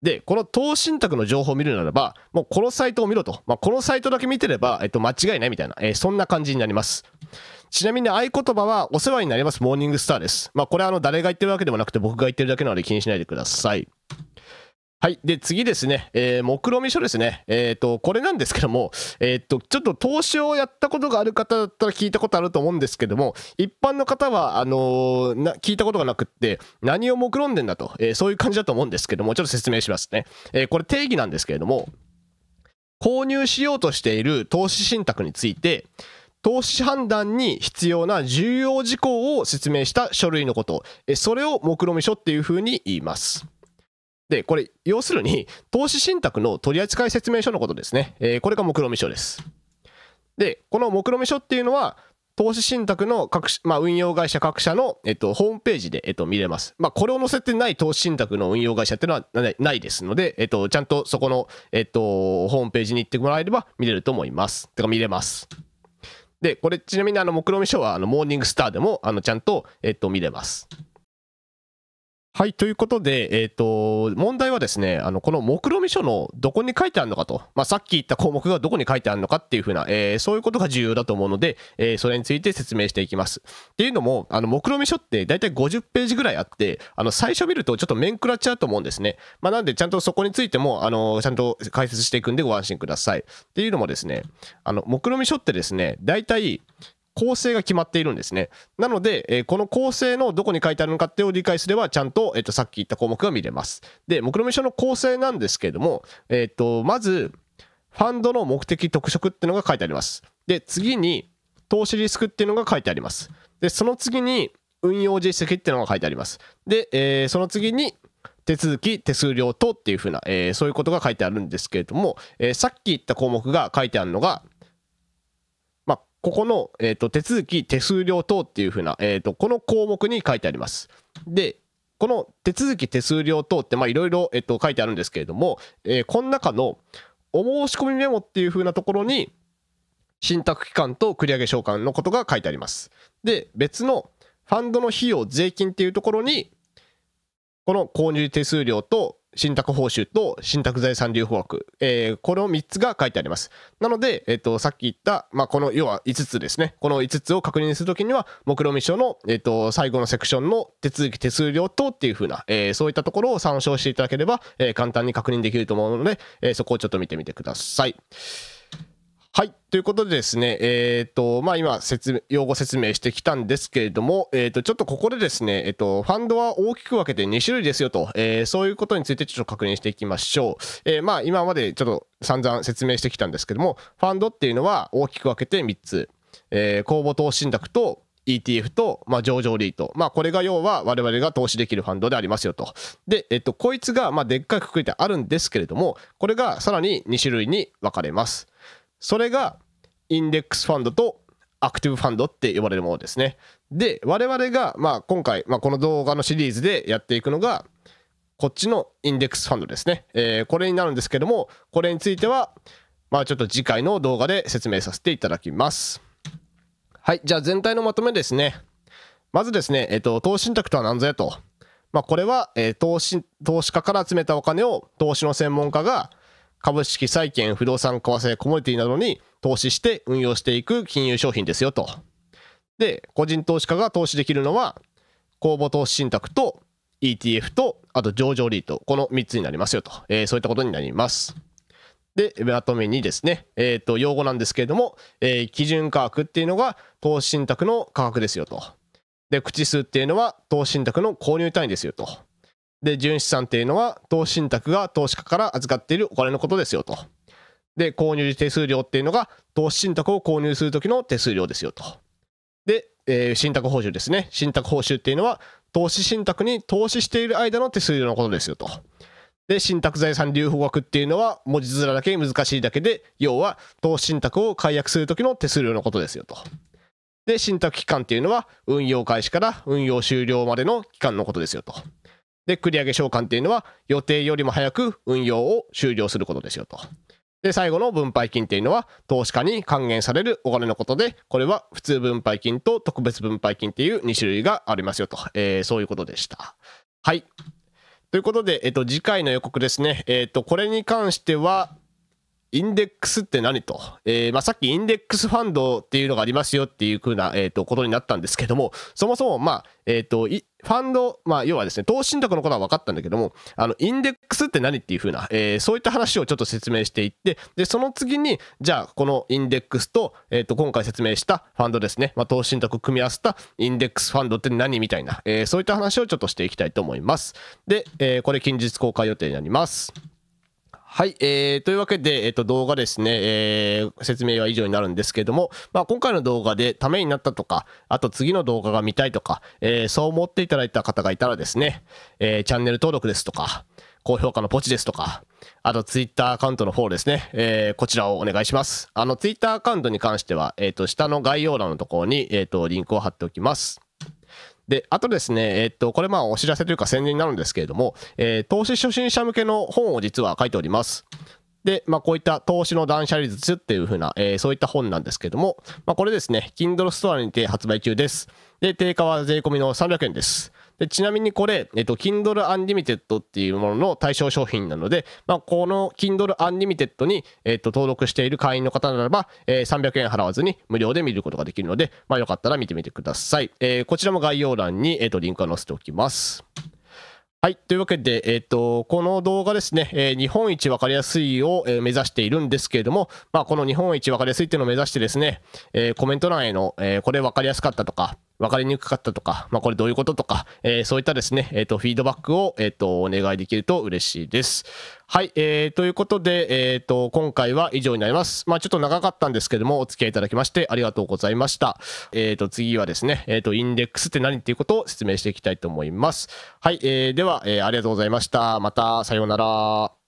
で、この投資信託の情報を見るならば、もうこのサイトを見ろと。まあ、このサイトだけ見てれば、えっと、間違いないみたいな、えー、そんな感じになります。ちなみに合言葉は、お世話になります、モーニングスターです。まあ、これはあの、誰が言ってるわけでもなくて、僕が言ってるだけなので気にしないでください。はい。で、次ですね。えー、目論見書ですね。えっ、ー、と、これなんですけども、えっ、ー、と、ちょっと投資をやったことがある方だったら聞いたことあると思うんですけども、一般の方は、あのー、な、聞いたことがなくって、何を目論んでんだと、えー、そういう感じだと思うんですけども、ちょっと説明しますね。えー、これ定義なんですけれども、購入しようとしている投資信託について、投資判断に必要な重要事項を説明した書類のこと、えー、それを目論見書っていうふうに言います。で、これ、要するに、投資信託の取扱説明書のことですね。えー、これが目論見書です。で、この目論見書っていうのは、投資信託の各、まあ、運用会社各社の、えっと、ホームページで、えっと、見れます。まあ、これを載せてない投資信託の運用会社っていうのはないですので、えっと、ちゃんとそこの、えっと、ホームページに行ってもらえれば見れると思います。てか、見れます。で、これ、ちなみに、あの、目論見書は、あの、モーニングスターでも、あの、ちゃんと、えっと、見れます。はい、ということで、えっ、ー、と、問題はですね、あの、この目論見書のどこに書いてあるのかと、まあ、さっき言った項目がどこに書いてあるのかっていうふうな、えー、そういうことが重要だと思うので、えー、それについて説明していきます。っていうのも、あの、目論見書って大体50ページぐらいあって、あの、最初見るとちょっと面食らっちゃうと思うんですね。まあ、なんで、ちゃんとそこについても、あの、ちゃんと解説していくんでご安心ください。っていうのもですね、あの、目論見書ってですね、大体、構成が決まっているんですね。なので、えー、この構成のどこに書いてあるのかっていうを理解すれば、ちゃんと,、えーと、さっき言った項目が見れます。で、目論見書の構成なんですけれども、えっ、ー、と、まず、ファンドの目的特色っていうのが書いてあります。で、次に、投資リスクっていうのが書いてあります。で、その次に、運用実績っていうのが書いてあります。で、えー、その次に、手続き、手数料等っていうふうな、えー、そういうことが書いてあるんですけれども、えー、さっき言った項目が書いてあるのが、ここの、えーと、手続き、手数料等っていうふうな、えーと、この項目に書いてあります。で、この手続き、手数料等って、まあ、いろいろ、えと、書いてあるんですけれども、えー、この中のお申し込みメモっていうふうなところに、信託期間と繰り上げ償還のことが書いてあります。で、別のファンドの費用、税金っていうところに、この購入手数料と信託報酬と信託財産留保枠、えー、この3つが書いてあります。なので、えっ、ー、と、さっき言った、まあ、この、要は5つですね。この5つを確認するときには、目論見書の、えっ、ー、と、最後のセクションの手続き、手数料等っていうふうな、えそういったところを参照していただければ、え簡単に確認できると思うので、えそこをちょっと見てみてください。はい。ということでですね、えっ、ー、と、まあ、今、説明、用語説明してきたんですけれども、えっ、ー、と、ちょっとここでですね、えっ、ー、と、ファンドは大きく分けて2種類ですよと、えそういうことについてちょっと確認していきましょう。えまあ、今までちょっと散々説明してきたんですけども、ファンドっていうのは大きく分けて3つ、え公募投資信託と ETF と、まあ、上場リート。まあ、これが要は我々が投資できるファンドでありますよと。で、えっと、こいつが、まあ、でっかくくくりてあるんですけれども、これがさらに2種類に分かれます。それがインデックスファンドとアクティブファンドって呼ばれるものですね。で、我々が、まあ、今回、まあ、この動画のシリーズでやっていくのが、こっちのインデックスファンドですね。えー、これになるんですけども、これについては、まあ、ちょっと次回の動画で説明させていただきます。はい、じゃあ全体のまとめですね。まずですね、えっ、ー、と、投資信託とは何ぞやと。まあ、これは、えー、投資投資家から集めたお金を投資の専門家が株式、債券、不動産、為替、コモディティなどに投資して運用していく金融商品ですよと。で、個人投資家が投資できるのは、公募投資信託と ETF と、あと上場リート、この3つになりますよと。えー、そういったことになります。で、まとめにですね、えっ、ー、と、用語なんですけれども、えー、基準価格っていうのが投資信託の価格ですよと。で、口数っていうのは投資信託の購入単位ですよと。で、純資産っていうのは、投資信託が投資家から預かっているお金のことですよと。で、購入手数料っていうのが、投資信託を購入するときの手数料ですよと。で、えー、信託報酬ですね。信託報酬っていうのは、投資信託に投資している間の手数料のことですよと。で、信託財産留保額っていうのは、文字面だけ難しいだけで、要は、投資信託を解約するときの手数料のことですよと。で、信託期間っていうのは、運用開始から運用終了までの期間のことですよと。で、繰り上げ償還っていうのは、予定よりも早く運用を終了することですよと。で、最後の分配金っていうのは、投資家に還元されるお金のことで、これは普通分配金と特別分配金っていう2種類がありますよと、えー、そういうことでした。はい。ということで、えっと、次回の予告ですね。えっと、これに関しては、インデックスって何と、えー、まあ、さっきインデックスファンドっていうのがありますよっていうふうな、えーと、ことになったんですけども、そもそも、まあえーと、ファンド、まあ、要はですね、投資信託のことは分かったんだけども、あのインデックスって何っていうふうな、えー、そういった話をちょっと説明していって、でその次に、じゃあ、このインデックスと,、えーと、今回説明したファンドですね、まあ、投資信託を組み合わせたインデックスファンドって何みたいな、えー、そういった話をちょっとしていきたいと思います。で、えこれ、近日公開予定になります。はい、えー、というわけで、えー、と動画ですね、えー、説明は以上になるんですけども、まあ、今回の動画でためになったとか、あと次の動画が見たいとか、えー、そう思っていただいた方がいたらですね、えー、チャンネル登録ですとか、高評価のポチですとか、あとツイッターアカウントの方ですね、えー、こちらをお願いします。あのツイッターアカウントに関しては、えっ、ー、と、下の概要欄のところに、えっ、ー、と、リンクを貼っておきます。で、あとですね、えっと、これまあお知らせというか宣伝になるんですけれども、えー、投資初心者向けの本を実は書いております。で、まあ、こういった投資の断捨離術っていう風な、えー、そういった本なんですけども、まあ、これですね、Kindle ストアにて発売中です。で、定価は税込みの300円です。でちなみにこれ、えっと、Kindle Unlimited っていうものの対象商品なので、まあ、この Kindle Unlimited に、えっと、登録している会員の方ならば、えー、300円払わずに無料で見ることができるので、まあ、よかったら見てみてください。えー、こちらも概要欄に、えっと、リンクを載せておきます。はい。というわけで、えっ、ー、と、この動画ですね、えー、日本一わかりやすいを、えー、目指しているんですけれども、まあ、この日本一わかりやすいっていうのを目指してですね、えコメント欄への、えこれわかりやすかったとか、分かりにくかったとか、まあ、これどういうこととか、えー、そういったですね、えっ、ー、と、フィードバックを、えっ、ー、と、お願いできると嬉しいです。はい、えー、ということで、えっ、と、今回は以上になります。まあ、ちょっと長かったんですけども、お付き合いいただきましてありがとうございました。えっ、と、次はですね、えっ、と、インデックスって何っていうことを説明していきたいと思います。はい、えー、では、えありがとうございました。また、さようなら。